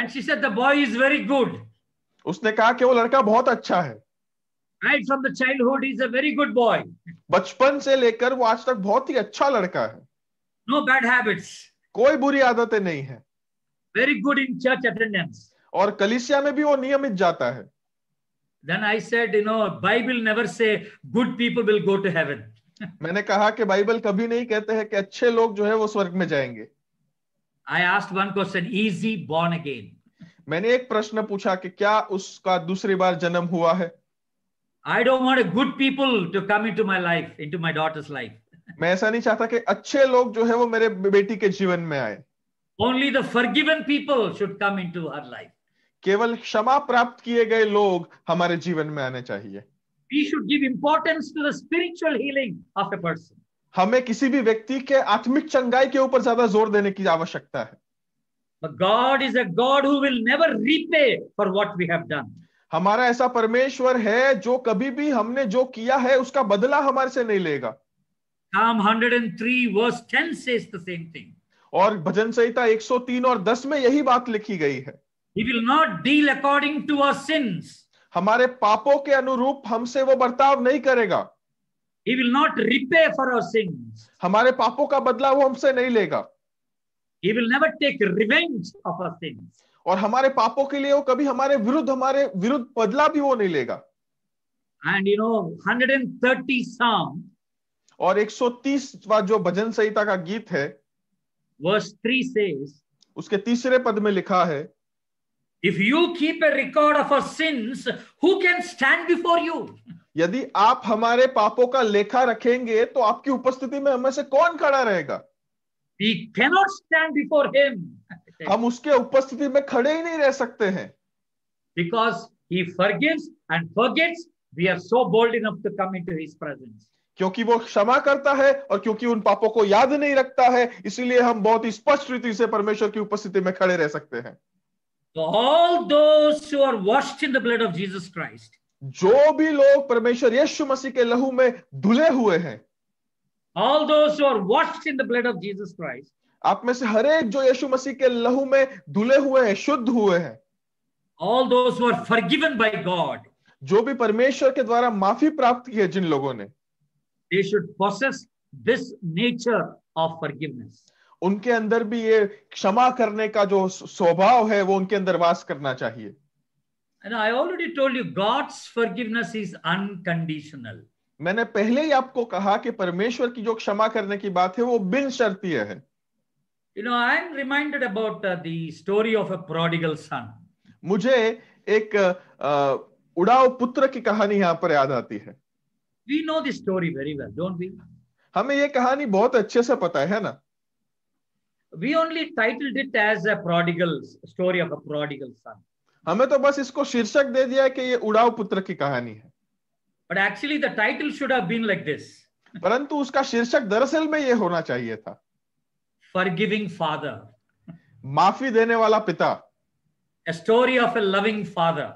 and she said the boy is very good उसने कहा कि वो लड़का बहुत अच्छा है right from the childhood is a very good boy बचपन से लेकर वो आज तक बहुत ही अच्छा लड़का है no bad habits कोई बुरी आदतें नहीं है very good in church attendance और कलिसिया में भी वो नियमित जाता है then i said you know bible never say good people will go to heaven [LAUGHS] मैंने कहा कि बाइबल कभी नहीं कहते हैं कि अच्छे लोग जो है वो स्वर्ग में जाएंगे I asked one question is he born again मैंने एक प्रश्न पूछा कि क्या उसका दूसरी बार जन्म हुआ है I don't want good people to come into my life into my daughter's life मैं ऐसा नहीं चाहता कि अच्छे लोग जो है वो मेरे बेटी के जीवन में आए only the forgiven people should come into her life केवल क्षमा प्राप्त किए गए लोग हमारे जीवन में आने चाहिए we should give importance to the spiritual healing of a person हमें किसी भी व्यक्ति के आत्मिक चंगाई के ऊपर ज्यादा जोर देने की आवश्यकता है But God is a God who will never repay for what we have done. हमारा ऐसा परमेश्वर है जो कभी भी हमने जो किया है उसका बदला हमारे से नहीं लेगा Psalm 103 verse 10 says the same thing. और भजन संहिता 103 और 10 में यही बात लिखी गई है. He will not deal according to our sins. हमारे पापों के अनुरूप हमसे वो बर्ताव नहीं करेगा He will not repay for our sins. हमारे पापों का बदला वो हमसे नहीं लेगा He will never take revenge of our sins. और हमारे पापों के लिए वो कभी हमारे विरुद्ध हमारे विरुद्ध बदला भी वो नहीं लेगा एंड यू नो 130 साम और 130वां जो भजन संहिता का गीत है वर्स 3 says उसके तीसरे पद में लिखा है If you keep a record of our sins, who can stand before you? यदि आप हमारे पापों का लेखा रखेंगे तो आपकी उपस्थिति में हमें से कौन खड़ा रहेगा We cannot stand before him. हम उसके उपस्थिति में खड़े ही नहीं रह सकते हैं because he forgives and forgets we are so bold enough to come into his presence क्योंकि वो क्षमा करता है और क्योंकि उन पापों को याद नहीं रखता है इसीलिए हम बहुत ही स्पष्ट रीति से परमेश्वर की उपस्थिति में खड़े रह सकते हैं all those who are washed in the blood of Jesus Christ. जो भी लोग परमेश्वर यीशु मसीह के लहू में धुले हुए हैं all those who are washed in the blood of Jesus Christ. आप में से हर एक जो यीशु मसीह के लहू में धुले हुए हैं शुद्ध हुए हैं all those who are forgiven by God. जो भी परमेश्वर के द्वारा माफी प्राप्त की है जिन लोगों ने they should possess this nature of forgiveness. उनके अंदर भी ये क्षमा करने का जो स्वभाव है वो उनके अंदर वास करना चाहिए मैंने पहले ही आपको कहा कि परमेश्वर की जो क्षमा करने की बात है वो बिन शर्तीय है you know I am reminded about the story of a prodigal son मुझे एक uh, उड़ाव पुत्र की कहानी यहाँ पर याद आती है we know the story very well don't we हमें ये कहानी बहुत अच्छे से पता है ना we only titled it as a prodigal story of a prodigal son हमें तो बस इसको शीर्षक दे दिया कि ये उड़ाव पुत्र की कहानी है but actually the title should have been like this परंतु उसका शीर्षक दरअसल में ये होना चाहिए था forgiving father माफी देने वाला पिता a story of a loving father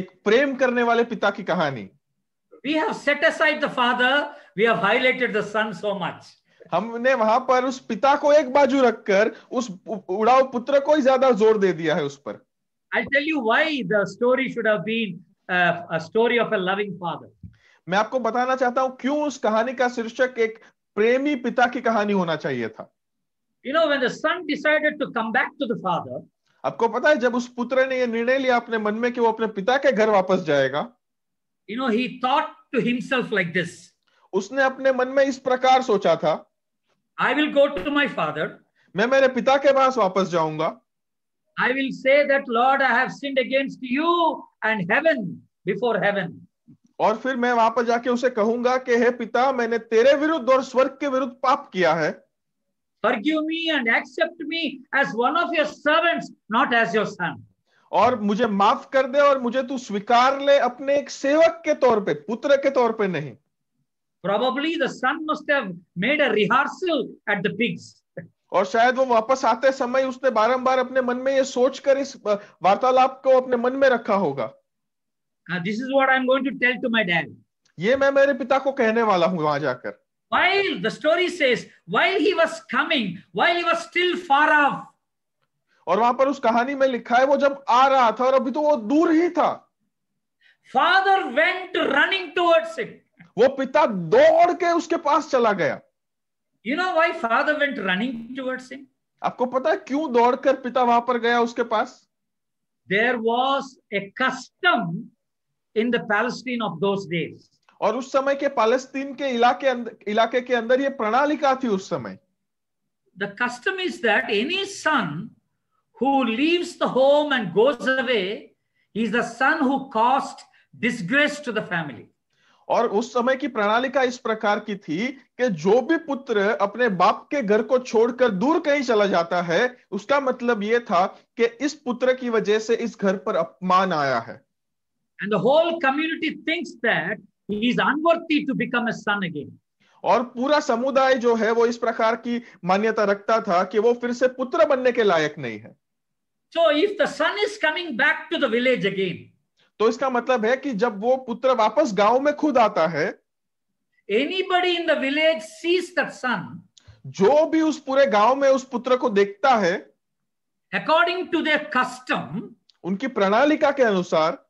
एक प्रेम करने वाले पिता की कहानी we have set aside the father we have highlighted the son so much हमने वहां पर उस पिता को एक बाजू रखकर उस उड़ाव पुत्र को ही ज्यादा जोर दे दिया है उस पर I tell you why the story should have been a story of a loving father मैं आपको बताना चाहता हूं क्यों उस कहानी का शीर्षक एक प्रेमी पिता की कहानी होना चाहिए था you know when the son decided to come back to the father आपको पता है जब उस पुत्र ने यह निर्णय लिया अपने मन में कि वो अपने पिता के घर वापस जाएगा you know he thought to himself like this उसने अपने मन में इस प्रकार सोचा था I will go to my father. मैं मेरे पिता के पास वापस जाऊंगा I will say that Lord I have sinned against you and heaven before heaven. और फिर मैं वहां पर जाके उसे कहूंगा कि हे पिता मैंने तेरे विरुद्ध और स्वर्ग के विरुद्ध पाप किया है Forgive me and accept me as one of your servants, not as your son. और मुझे माफ कर दे और मुझे तू स्वीकार ले अपने एक सेवक के तौर पे पुत्र के तौर पे नहीं probably the son must have made a rehearsal at the pigs और शायद वो वापस आते समय उसने बारंबार अपने मन में ये सोचकर इस वार्तालाप को अपने मन में रखा होगा this is what I am going to tell to my dad. ये मैं मेरे पिता को कहने वाला हूँ वहां जाकर while the story says while he was coming while he was still far off और वहां पर उस कहानी में लिखा है वो जब आ रहा था और अभी तो वो दूर ही था Father went running towards him. वो पिता दौड़ के उसके पास चला गया you know why father went running towards him आपको पता है क्यों दौड़कर पिता वहां पर गया उसके पास there was a custom in the Palestine of those days और उस समय के पैलेस्तीन के इलाके इलाके के अंदर ये प्रणाली का थी उस समय the custom is that any son who leaves the home and goes away is the son who cost disgrace to the family और उस समय की प्रणालिका इस प्रकार की थी कि जो भी पुत्र अपने बाप के घर को छोड़कर दूर कहीं चला जाता है उसका मतलब यह था कि इस पुत्र की वजह से इस घर पर अपमान आया है and the whole community thinks that he is unworthy to become a son again और पूरा समुदाय जो है वो इस प्रकार की मान्यता रखता था कि वो फिर से पुत्र बनने के लायक नहीं है so if the son is coming back to the village again तो इसका मतलब है कि जब वो पुत्र वापस गांव में खुद आता है anybody in the village sees that son जो भी उस पूरे गांव में उस पुत्र को देखता है अकॉर्डिंग टू द कस्टम उनकी प्रणालिका के अनुसार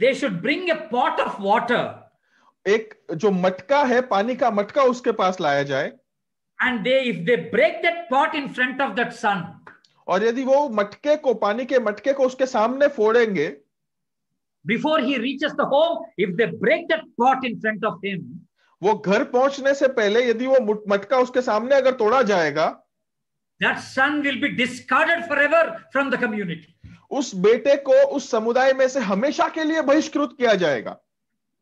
they should bring a pot of water एक जो मटका है पानी का मटका उसके पास लाया जाए and they if they break that pot in front of that son और यदि वो मटके को पानी के मटके को उसके सामने फोड़ेंगे before he reaches the home if they break that pot in front of him वो घर पहुंचने से पहले यदि वो मटका उसके सामने अगर तोड़ा जाएगा that son will be discarded forever from the community उस बेटे को उस समुदाय में से हमेशा के लिए बहिष्कृत किया जाएगा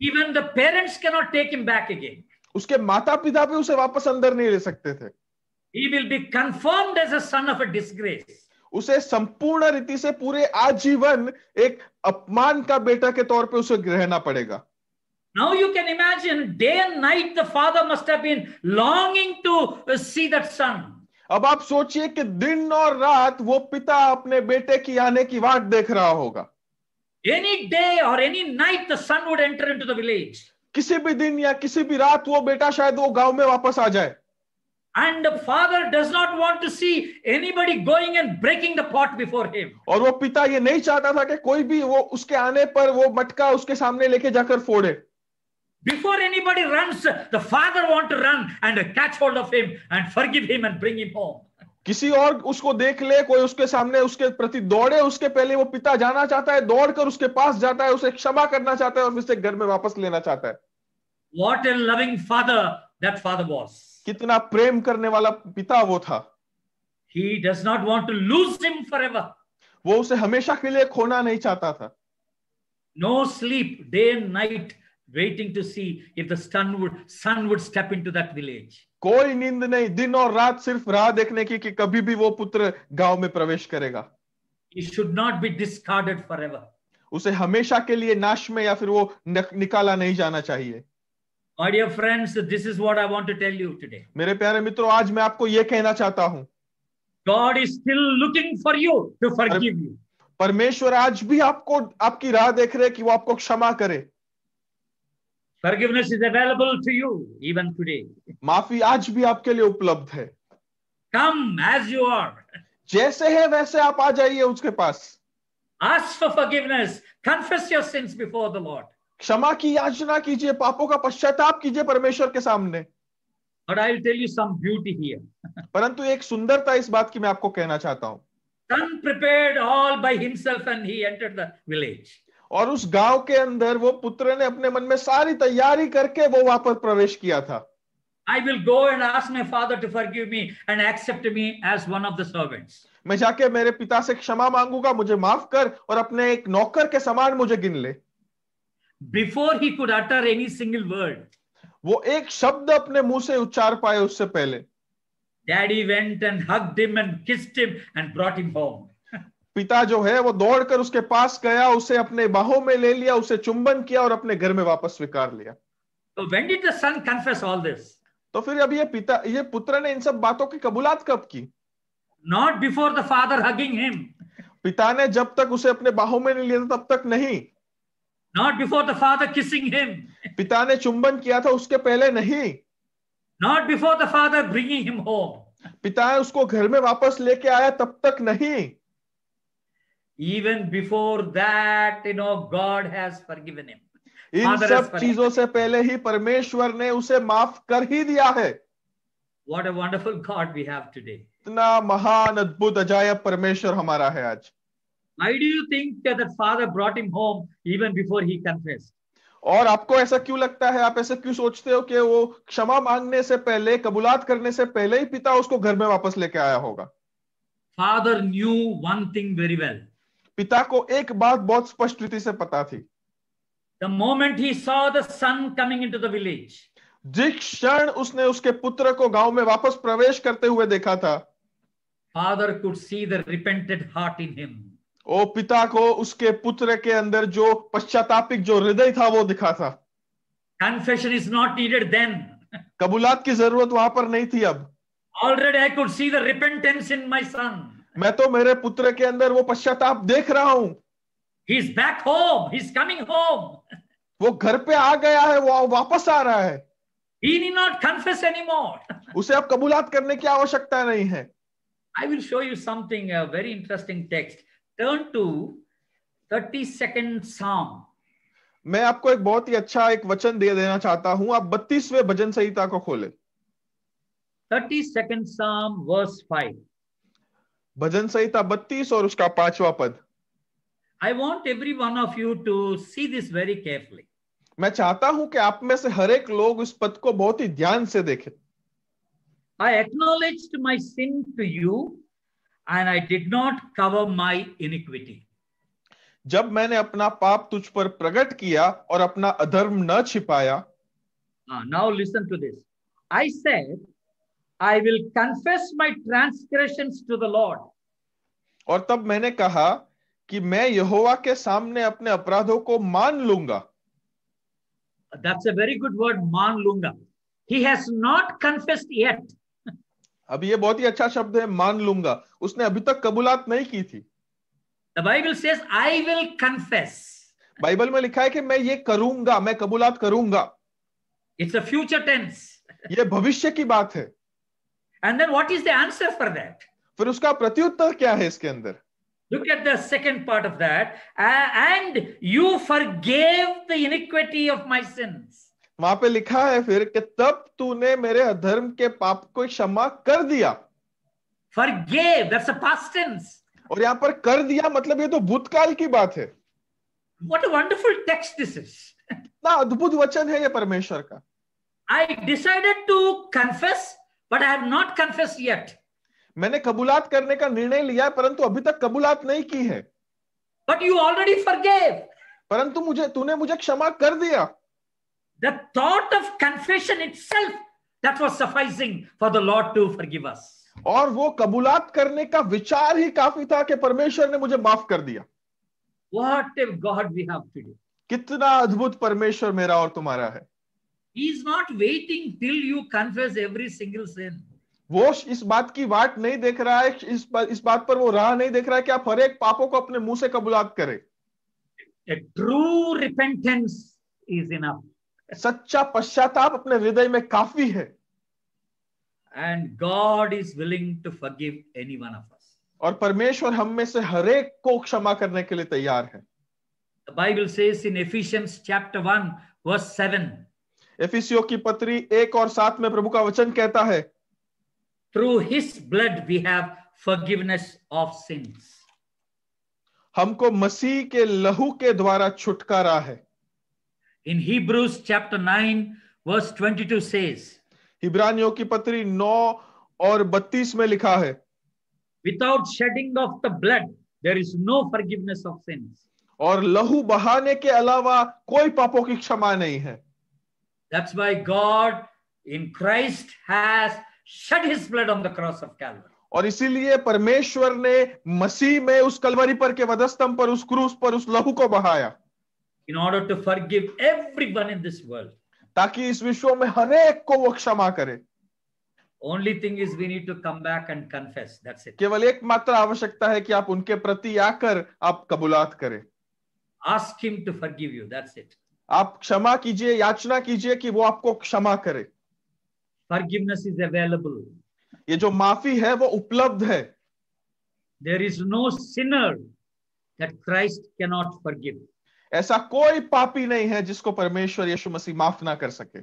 even the parents cannot take him back again उसके माता-पिता भी उसे वापस अंदर नहीं ले सकते थे he will be confirmed as a son of a disgrace उसे संपूर्ण रीति से पूरे आजीवन एक अपमान का बेटा के तौर पे उसे रहना पड़ेगा Now you can imagine day and night the father must have been longing to see that son. अब आप सोचिए कि दिन और रात वो पिता अपने बेटे की आने की बाट देख रहा होगा Any day or any night the son would enter into the village. किसी भी दिन या किसी भी रात वो बेटा शायद वो गांव में वापस आ जाए And the father does not want to see anybody going and breaking the pot before him. और वो पिता ये नहीं चाहता था कि कोई भी वो उसके आने पर वो मटका उसके सामने लेके जाकर फोड़े. Before anybody runs, the father want to run and catch hold of him and forgive him and bring him home. किसी और उसको देख ले कोई उसके सामने उसके प्रति दौड़े उसके पहले वो पिता जाना चाहता है दौड़कर उसके पास जाता है उसे क्षमा करना चाहता है और उसे घर में वापस लेना चाहता है what a loving father that father was कितना प्रेम करने वाला पिता वो था He does not want to lose him forever. वो उसे हमेशा के लिए खोना नहीं चाहता था No sleep day and night waiting to see if the sun would sun would step into that village. कोई नींद नहीं दिन और रात सिर्फ राह देखने की कि कभी भी वो पुत्र गांव में प्रवेश करेगा He should not be discarded forever. उसे हमेशा के लिए नाश में या फिर वो निकाला नहीं जाना चाहिए और dear friends this is what I want to tell you today मेरे प्यारे मित्रों आज मैं आपको ये कहना चाहता हूँ God is still looking for you to forgive you परमेश्वर आज भी आपको आपकी राह देख रहे कि वो आपको क्षमा करे forgiveness is available to you even today माफी आज भी आपके लिए उपलब्ध है come as you are जैसे है वैसे आप आ जाइए उसके पास ask for forgiveness confess your sins before the lord क्षमा की याचना कीजिए पापों का पश्चाताप कीजिए परमेश्वर के सामने But I'll tell you some beauty here. [LAUGHS] परंतु एक सुंदरता इस बात की मैं आपको कहना चाहता हूँ Son prepared all by himself and he entered the village. और उस गांव के अंदर वो पुत्र ने अपने मन में सारी तैयारी करके वो वहां पर प्रवेश किया था I will go and ask my father to forgive me and accept me as one of the servants. मैं जाके मेरे पिता से क्षमा मांगूंगा मुझे माफ कर और अपने एक नौकर के समान मुझे गिन ले before he could utter any single word वो एक शब्द अपने मुंह से उच्चार पाए उससे पहले daddy went and hugged him and kissed him and brought him home पिता जो है वो दौड़कर उसके पास गया उसे अपने बाहों में ले लिया उसे चुंबन किया और अपने घर में वापस स्वीकार लिया तो when did the son confess all this तो फिर अब ये पिता ये पुत्र ने इन सब बातों की कबूलात कब की not before the father hugging him पिता ने जब तक उसे अपने बाहों में नहीं लिया तब तक नहीं Not before the father kissing him. पिता ने चुंबन किया था उसके पहले नहीं Not before the father bringing him home. पिता उसको घर में वापस लेके आया तब तक नहीं Even before that, you know, God has forgiven him. In Father सब चीजों से पहले ही परमेश्वर ने उसे माफ कर ही दिया है What a wonderful God we have today. इतना महान अद्भुत अजायब परमेश्वर हमारा है आज why do you think that the father brought him home even before he confessed और आपको ऐसा क्यों लगता है आप ऐसा क्यों सोचते हो कि वो क्षमा मांगने से पहले कबूलात करने से पहले ही पिता उसको घर में वापस लेके आया होगा father knew one thing very well पिता को एक बात बहुत स्पष्ट रीति से पता थी the moment he saw the son coming into the village जिस क्षण उसने उसके पुत्र को गांव में वापस प्रवेश करते हुए देखा था father could see the repented heart in him वो पिता को उसके पुत्र के अंदर जो पश्चातापिक जो हृदय था वो दिखा था confession is not needed then कबूलात की जरूरत वहां पर नहीं थी अब already I could see the repentance in my son मैं तो मेरे पुत्र के अंदर वो पश्चाताप देख रहा हूं he is back home he is coming home वो घर पे आ गया है वो वापस आ रहा है he need not confess anymore उसे अब कबूलात करने की आवश्यकता नहीं है I will show you something very interesting text turn to 32nd Psalm. मैं आपको एक बहुत ही अच्छा एक वचन दे देना चाहता हूं आप बत्तीसवें भजन संहिता को खोलें 32nd Psalm verse 5. भजन संहिता 32 और उसका पांचवा पद I want every one of you to see this very carefully. मैं चाहता हूं कि आप में से हर एक लोग उस पद को बहुत ही ध्यान से देखें I acknowledged my sin to you and i did not cover my iniquity जब मैंने अपना पाप तुझ पर प्रकट किया और अपना अधर्म न छिपाया now listen to this I said I will confess my transgressions to the Lord और तब मैंने कहा कि मैं यहोवा के सामने अपने अपराधों को मान लूंगा that's a very good word मान लूंगा he has not confessed yet अब ये बहुत ही अच्छा शब्द है मान लूंगा उसने अभी तक कबूलात नहीं की थी Bible says I will confess Bible में लिखा है कि मैं ये करूंगा मैं कबूलात करूंगा इट्स अ फ्यूचर टेंस ये भविष्य की बात है and then what is the answer for that फिर उसका प्रत्युत्तर क्या है इसके अंदर Look at the second part of that. Uh, and you forgave the iniquity of my sins. वहां पे लिखा है फिर कि तब तूने मेरे अधर्म के पाप को क्षमा कर दिया forgave that's a और यहाँ पर कर दिया मतलब ये तो भूतकाल की बात है what a wonderful text this is ना अद्भुत वचन है ये परमेश्वर का I decided to confess but I have not confessed yet मैंने कबूलात करने का निर्णय लिया परंतु अभी तक कबूलात नहीं की है but you already forgave परंतु मुझे तूने मुझे क्षमा कर दिया The thought of confession itself that was sufficing for the Lord to forgive us. और वो कबूलात करने का विचार ही काफी था कि परमेश्वर ने मुझे माफ कर दिया What a God we have today. कितना अद्भुत परमेश्वर मेरा और तुम्हारा है He is not waiting till you confess every single sin. वो इस बात की वाट नहीं देख रहा है इस बात इस बात पर वो राह नहीं देख रहा है कि आप हर एक पापों को अपने मुंह से कबूलात करें A true repentance is enough. सच्चा पश्चाताप अपने हृदय में काफी है and God is willing to forgive anyone of us और परमेश्वर हम में से हर एक को क्षमा करने के लिए तैयार है the Bible says in Ephesians chapter 1 verse 7 एफिसियो की पत्री एक और सात में प्रभु का वचन कहता है through his blood we have forgiveness of sins हमको मसीह के लहू के द्वारा छुटकारा है In Hebrews chapter 9 verse 22 says हिब्रानियों की पत्री 9 और 32 में लिखा है Without shedding of the blood there is no forgiveness of sins और लहू बहाने के अलावा कोई पापों की क्षमा नहीं है That's why God in Christ has shed his blood on the cross of Calvary. और इसीलिए परमेश्वर ने मसीह में उस कलवरी पर के वधस्तंभ पर उस क्रूस पर उस लहू को बहाया in order to forgive everyone in this world ताकि इस विश्व में हर एक को वो क्षमा करे only thing is we need to come back and confess that's it केवल एकमात्र आवश्यकता है कि आप उनके प्रति आकर आप कबूलात करें ask him to forgive you that's it आप क्षमा कीजिए याचना कीजिए कि वो आपको क्षमा करे forgiveness is available ये जो माफी है वो उपलब्ध है there is no sinner that christ cannot forgive ऐसा कोई पापी नहीं है जिसको परमेश्वर यीशु मसीह माफ ना कर सके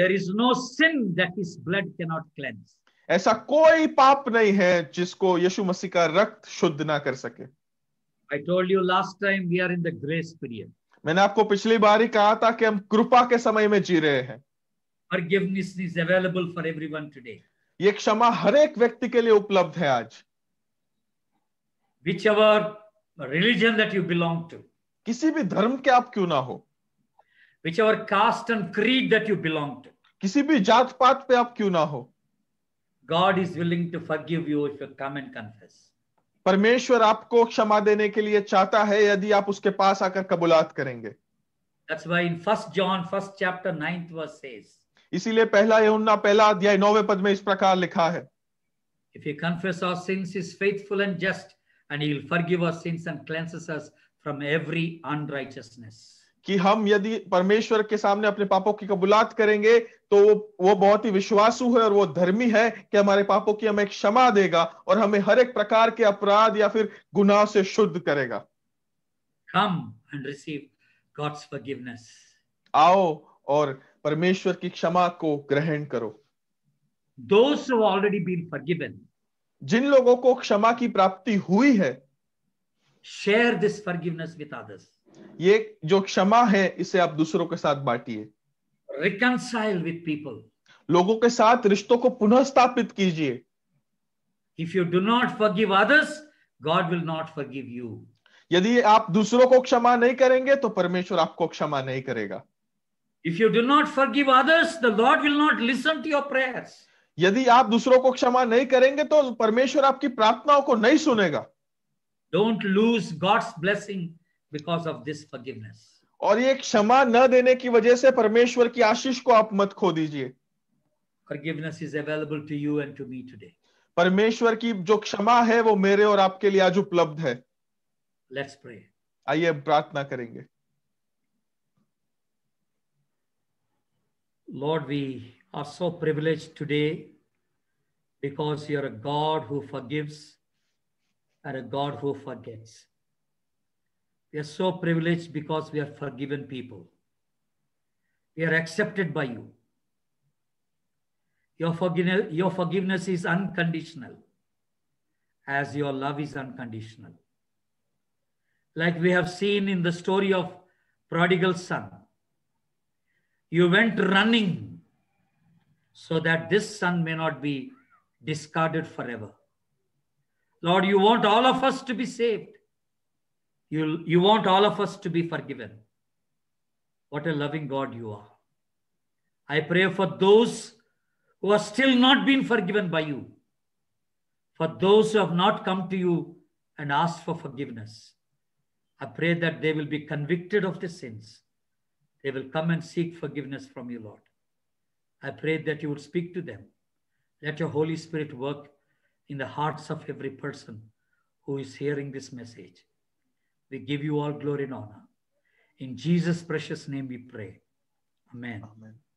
there is no sin that is blood can not cleanse ऐसा कोई पाप नहीं है जिसको यीशु मसीह का रक्त शुद्ध ना कर सके I told you last time we are in the grace period मैंने आपको पिछली बार ही कहा था कि हम कृपा के समय में जी रहे हैं forgiveness is available for everyone today ये क्षमा हर एक व्यक्ति के लिए उपलब्ध है आज whichever religion that you belong to किसी भी धर्म के आप क्यों ना हो whichever caste and creed that you belong to किसी भी जात पात पे आप क्यों ना हो God is willing to forgive you if you come and confess परमेश्वर आपको क्षमा देने के लिए चाहता है यदि आप उसके पास आकर कबूलात करेंगे That's why in First John, first chapter, ninth verse says. इसीलिए पहला यूहन्ना पहला अध्याय नौवे पद में इस प्रकार लिखा है if you confess our sins is faithful and just and and will forgive forgive sins and and us from every unrighteousness कि हम यदि परमेश्वर के सामने अपने पापों की कबूलात करेंगे तो वो वो बहुत ही विश्वासु है और वो धर्मी है कि हमारे पापों की हमें क्षमा देगा और हमें हर एक प्रकार के अपराध या फिर गुनाह से शुद्ध करेगा come and receive God's forgiveness आओ और परमेश्वर की क्षमा को ग्रहण करो दोस ऑलरेडी बीन फॉरगिवन जिन लोगों को क्षमा की प्राप्ति हुई है share this forgiveness with others ये जो क्षमा है इसे आप दूसरों के साथ बांटिए रिकनसाइल विद पीपल लोगों के साथ रिश्तों को पुनः स्थापित कीजिए if you do not forgive others God will not forgive you यदि आप दूसरों को क्षमा नहीं करेंगे तो परमेश्वर आपको क्षमा नहीं करेगा if you do not forgive others the Lord will not listen to your prayers यदि आप दूसरों को क्षमा नहीं करेंगे तो परमेश्वर आपकी प्रार्थनाओं को नहीं सुनेगा don't lose God's blessing because of this forgiveness और ये क्षमा न देने की वजह से परमेश्वर की आशीष को आप मत खो दीजिए forgiveness is available to you and to me today परमेश्वर की जो क्षमा है वो मेरे और आपके लिए आज उपलब्ध है लेट्स प्रे आइए प्रार्थना करेंगे Lord we are so privilege today because you are a God who forgives are a God who forgets. We are so privileged because we are forgiven people. We are accepted by you. Your forgiveness, your forgiveness is unconditional, as your love is unconditional. Like we have seen in the story of prodigal son, you went running so that this son may not be discarded forever. Lord, you want all of us to be saved. You, you want all of us to be forgiven. What a loving God you are. I pray for those who are still not been forgiven by you, for those who have not come to you and asked for forgiveness. I pray that they will be convicted of their sins. They will come and seek forgiveness from you, Lord. I pray that you would speak to them. Let your Holy Spirit work in the hearts of every person who is hearing this message. We give you all glory and honor. In Jesus' precious name we pray. Amen. Amen.